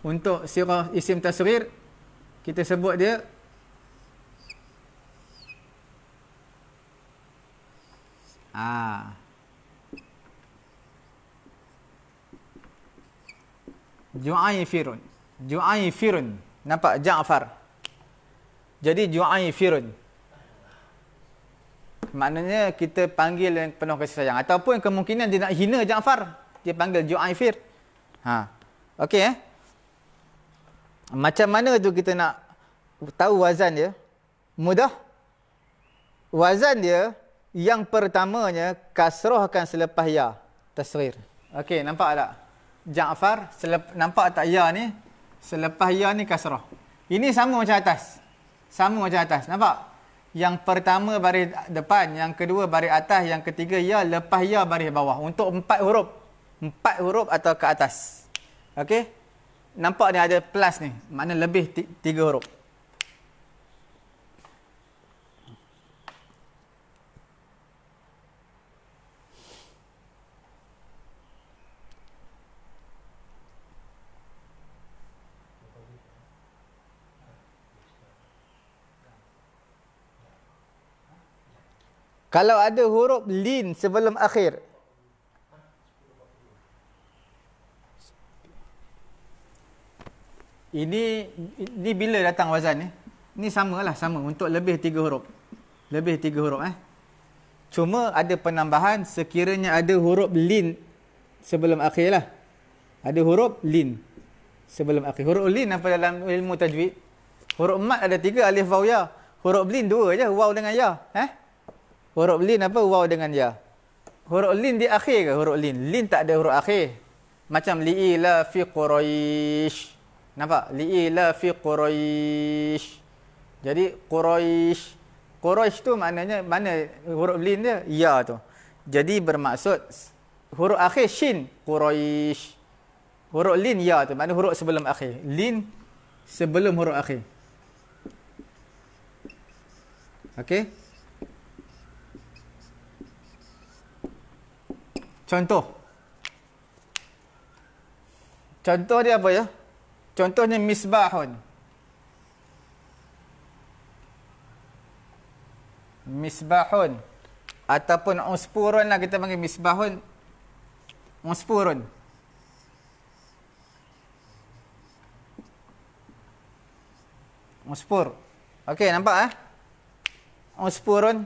Untuk sirah isim tasrir, kita sebut dia ah Ju'aifirun Ju'aifirun nampak Ja'far jadi Ju'aifirun maknanya kita panggil yang penuh kasih sayang ataupun kemungkinan dia nak hina Ja'far dia panggil Ju'aifir ha okey eh macam mana tu kita nak tahu wazan dia? Mudah. Wazan dia yang pertamanya kasroh akan selepas ya tasrir. Okey, nampak tak? Ja'far selep, nampak tak ya ni? Selepas ya ni kasroh Ini sama macam atas. Sama macam atas. Nampak? Yang pertama baris depan, yang kedua baris atas, yang ketiga ya lepas ya baris bawah untuk empat huruf. Empat huruf atau ke atas. Okey? Nampak ni ada plus ni. Mana lebih tiga huruf. Kalau ada huruf lin sebelum akhir, Ini ni bila datang wazan ni? Eh? Ni samalah sama untuk lebih tiga huruf. Lebih tiga huruf eh. Cuma ada penambahan sekiranya ada huruf lin sebelum akhir lah. Ada huruf lin sebelum akhir. Huruf lin apa dalam ilmu tajwid? Huruf mat ada tiga alif waw ya. Huruf lin dua je waw dengan ya. Eh? Huruf lin apa waw dengan ya. Huruf lin di akhir ke huruf lin? Lin tak ada huruf akhir. Macam li'ila fi quraish. Nampak? Li'ila fi Quraish. Jadi Quraish. Quraish tu maknanya mana huruf lin dia? Ya tu. Jadi bermaksud huruf akhir shin Quraish. Huruf lin ya tu. Mana huruf sebelum akhir? Lin sebelum huruf akhir. Okey. Contoh. Contoh dia apa ya? Contohnya misbahun. Misbahun. Ataupun uspurun lah kita panggil misbahun. Uspurun. Uspur. Okey, nampak eh? Uspurun. Uspurun.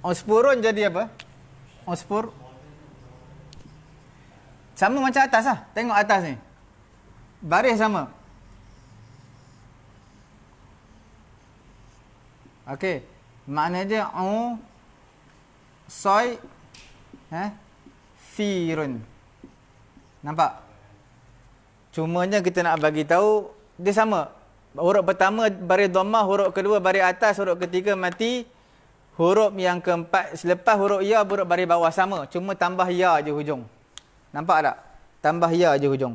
Osporon jadi apa? Ospor. Sama macam atas lah. Tengok atas ni. Baris sama. Okey. Maknanya dia o soy eh firun. Nampak? Cumanya kita nak bagi tahu dia sama. Huruf pertama baris dhammah, huruf kedua baris atas, huruf ketiga mati huruf yang keempat selepas huruf ya huruf baris bawah sama cuma tambah ya aje hujung nampak tak tambah ya aje hujung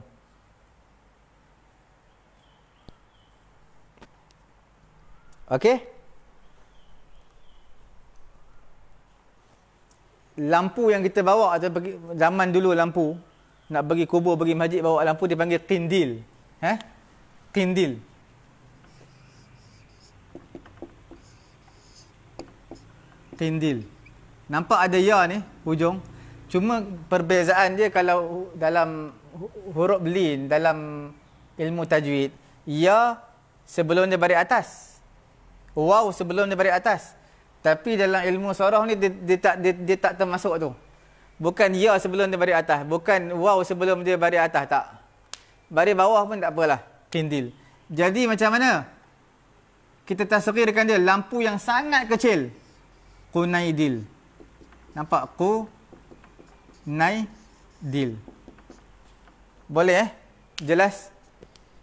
okey lampu yang kita bawa atau zaman dulu lampu nak bagi kubur bagi masjid bawa lampu dipanggil kindil eh kindil kindil. Nampak ada ya ni hujung. Cuma perbezaan dia kalau dalam huruf lin dalam ilmu tajwid, ya sebelum dia baris atas. wow sebelum dia baris atas. Tapi dalam ilmu sorah ni dia, dia tak dia, dia tak termasuk tu. Bukan ya sebelum dia baris atas, bukan wow sebelum dia baris atas tak. bari bawah pun tak apalah, kindil. Jadi macam mana? Kita tasghirkan dia lampu yang sangat kecil kunaidil. Nampak ku nai dil. Boleh eh? Jelas?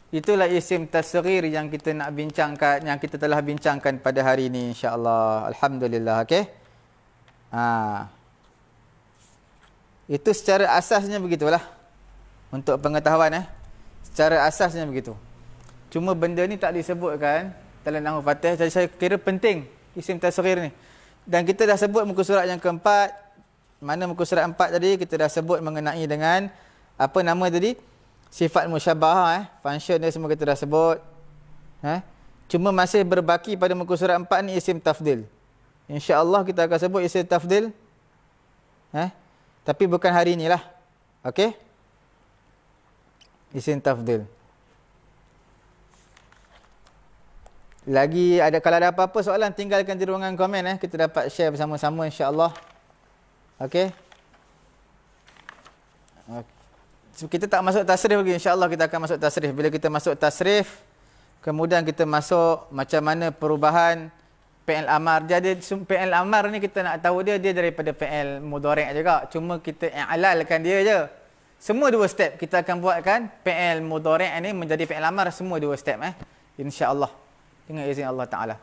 Itulah isim tasghir yang kita nak bincangkan yang kita telah bincangkan pada hari ini insya-Allah. Alhamdulillah, okey. Ha. Itu secara asasnya begitulah. Untuk pengetahuan eh. Secara asasnya begitu. Cuma benda ni tak disebutkan dalam nama Fatih. Jadi saya kira penting isim tasghir ni. Dan kita dah sebut muka surat yang keempat. Mana muka surat empat tadi? Kita dah sebut mengenai dengan apa nama tadi? Sifat musyabah. Eh? Function dia semua kita dah sebut. Eh? Cuma masih berbaki pada muka surat empat ni isim tafdil. Insya Allah kita akan sebut isim tafdil. Eh? Tapi bukan hari ni lah. Okay? Isim tafdil. Lagi ada kalau ada apa-apa soalan tinggalkan di ruangan komen eh kita dapat share bersama-sama insya-Allah. Okey. So, kita tak masuk tasrif lagi insya-Allah kita akan masuk tasrif. Bila kita masuk tasrif kemudian kita masuk macam mana perubahan PL Amar. jadi PL Amar ni kita nak tahu dia dia daripada PL Mudorek juga. Cuma kita i'lalkan dia je. Semua dua step kita akan buatkan PL Mudorek ni menjadi PL Amar semua dua step eh. Allah dengan izin Allah Ta'ala.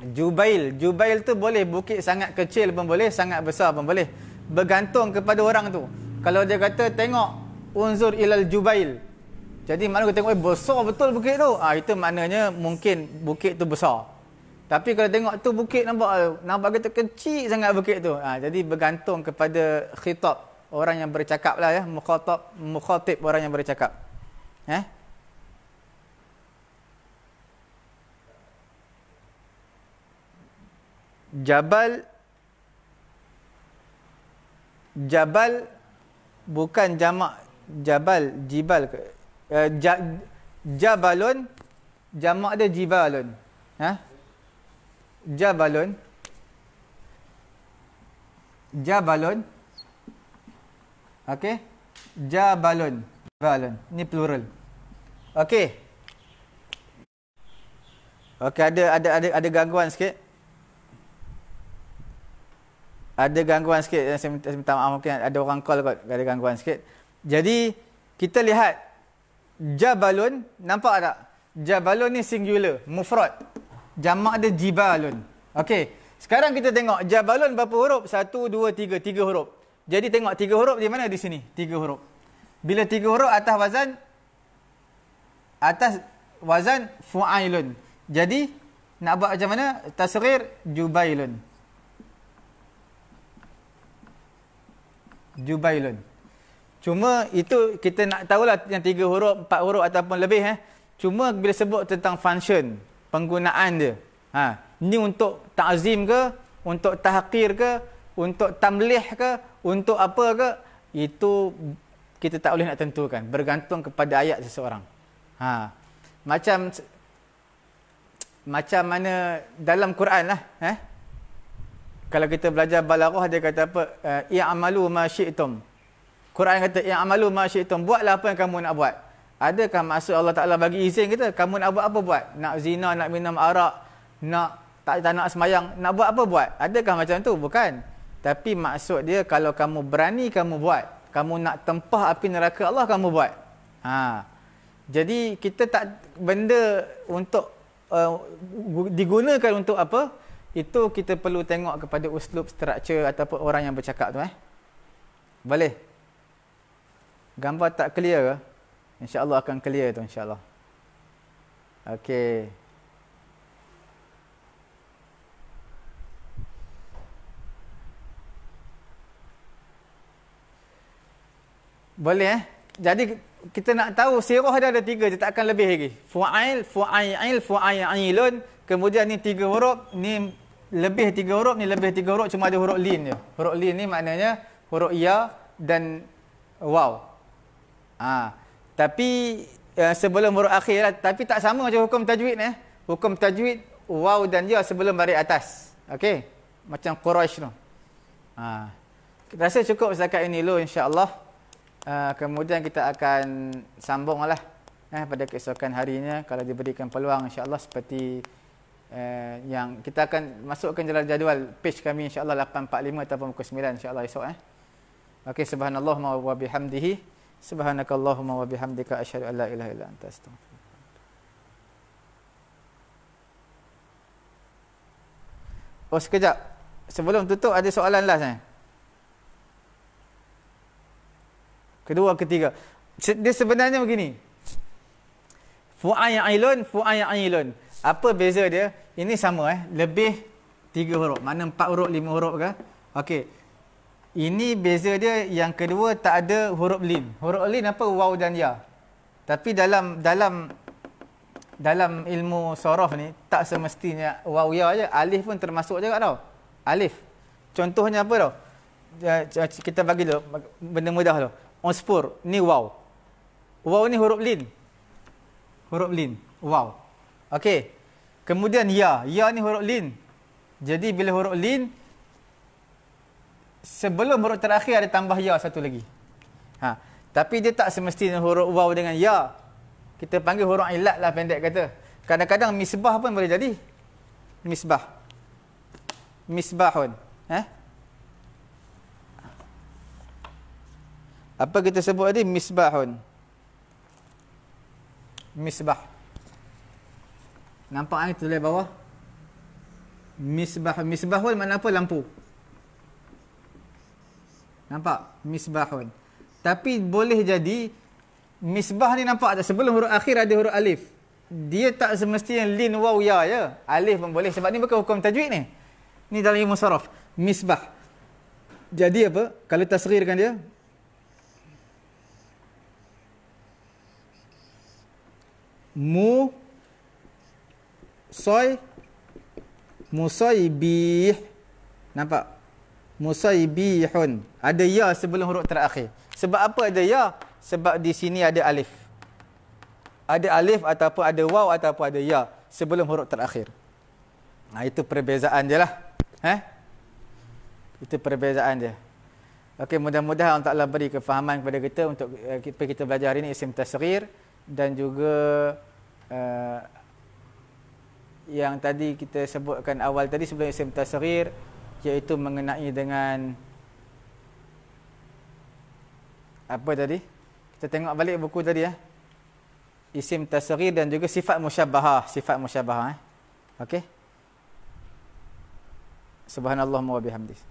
Jubail, Jubail tu boleh bukit sangat kecil pun boleh, sangat besar pun boleh. Bergantung kepada orang tu. Kalau dia kata tengok unzur ilal Jubail. Jadi mana kita tengok eh, besar betul bukit tu? Ah itu maknanya mungkin bukit tu besar. Tapi kalau tengok tu bukit nampak tu. Eh, nampak kata kecil sangat bukit tu. Ha, jadi bergantung kepada khitab orang yang bercakap lah ya. Mukhatab, mukhatib orang yang bercakap. Eh? Jabal Jabal bukan jamak Jabal Jibal ke? Eh, ja, jabalun jamak dia Jibalun. Ha? Eh? javalon javalon okey javalon javalon ni plural okey okey ada ada ada ada gangguan sikit ada gangguan sikit eh, saya minta, saya minta maaf mungkin ada orang call kot ada gangguan sikit jadi kita lihat jabalun nampak tak jabalun ni singular mufrad jamak dia jibalun. Okey. Sekarang kita tengok jabalun berapa huruf? Satu, dua, tiga. Tiga huruf. Jadi tengok tiga huruf di mana di sini? Tiga huruf. Bila tiga huruf atas wazan? Atas wazan fu'ailun. Jadi nak buat macam mana? Tasrir jubailun. Jubailun. Cuma itu kita nak tahulah yang tiga huruf, empat huruf ataupun lebih. Eh. Cuma bila sebut tentang function penggunaan dia. Ha, ni untuk ta'zim ke? Untuk tahqir ke? Untuk tamlih ke? Untuk apa ke? Itu kita tak boleh nak tentukan. Bergantung kepada ayat seseorang. Ha, macam macam mana dalam Quran lah. Eh? Kalau kita belajar balaghah dia kata apa? Eh, i'amalu ma syi'tum. Quran kata i'amalu ma syi'tum. Buatlah apa yang kamu nak buat. Adakah maksud Allah Ta'ala bagi izin kita? Kamu nak buat apa buat? Nak zina, nak minum arak, nak tak, tak nak semayang, nak buat apa buat? Adakah macam tu? Bukan. Tapi maksud dia kalau kamu berani kamu buat, kamu nak tempah api neraka Allah kamu buat. Ha. Jadi kita tak benda untuk uh, digunakan untuk apa? Itu kita perlu tengok kepada uslub structure ataupun orang yang bercakap tu eh. Boleh? Gambar tak clear ke? InsyaAllah akan clear tu insyaAllah Okay Boleh eh Jadi kita nak tahu sirah dia ada tiga Dia takkan lebih lagi Fu'ail, fu'ai'il, fu'ai'ilun Kemudian ni tiga huruf Ni lebih tiga huruf Ni lebih tiga huruf Cuma ada huruf lin je Huruf lin ni maknanya Huruf ya dan wow Haa ah, tapi uh, sebelum huruf akhir lah. Tapi tak sama macam hukum tajwid ni. Eh. Hukum tajwid waw dan ya sebelum baris atas. Okey. Macam Quraisy tu. Ha. Rasa cukup setakat ini dulu insya-Allah. Uh, kemudian kita akan sambunglah eh pada keesokan harinya kalau diberikan peluang insya-Allah seperti uh, yang kita akan masukkan dalam jadual page kami insya-Allah 8.45 ataupun pukul 9 insya-Allah esok eh. Okey subhanallah wa bihamdihi Subhanakallahumma wa bihamdika asyhadu an la ilaha illa anta astaghfiruka Oh sekejap. Sebelum tutup ada soalan last eh. Kedua ketiga. Dia sebenarnya begini. Fu'ay Fu'ai'ilun, fu'ai'ilun. Apa beza dia? Ini sama eh. Lebih tiga huruf. Mana empat huruf, lima huruf ke? Okey. Ini beza dia yang kedua tak ada huruf lin. Huruf lin apa? Waw dan ya. Tapi dalam dalam dalam ilmu sorof ni tak semestinya waw ya aja. Alif pun termasuk juga tau. Alif. Contohnya apa tau? Ya, kita bagi dulu benda mudah tu. Onspur ni waw. Waw ni huruf lin. Huruf lin. Waw. Okey. Kemudian ya. Ya ni huruf lin. Jadi bila huruf lin sebelum huruf terakhir ada tambah ya satu lagi. Ha. Tapi dia tak semestinya huruf waw dengan ya. Kita panggil huruf ilat lah pendek kata. Kadang-kadang misbah pun boleh jadi. Misbah. Misbahun. Eh? Apa kita sebut tadi? Misbahun. Misbah. Nampak kan tulis bawah? Misbah. Misbahun mana apa? Lampu. Nampak? Misbahun. Tapi boleh jadi misbah ni nampak tak sebelum huruf akhir ada huruf alif. Dia tak semestinya lin waw ya ya. Alif pun boleh sebab ni bukan hukum tajwid ni. Ni dalam ilmu saraf. Misbah. Jadi apa? Kalau tasrirkan dia. Mu soy musoy bih, Nampak? Musaibihun. Ada ya sebelum huruf terakhir. Sebab apa ada ya? Sebab di sini ada alif. Ada alif ataupun ada waw ataupun ada ya sebelum huruf terakhir. Nah itu perbezaan dia lah. Eh? Itu perbezaan dia. Okey mudah-mudahan Allah Ta'ala beri kefahaman kepada kita untuk eh, apa kita belajar hari ini isim tasrir dan juga uh, yang tadi kita sebutkan awal tadi sebelum isim tasrir iaitu mengenai dengan apa tadi? Kita tengok balik buku tadi ya. Eh? Isim tasghir dan juga sifat musyabahah, sifat musyabahah eh. Okey. Subhanallah wa bihamdihi.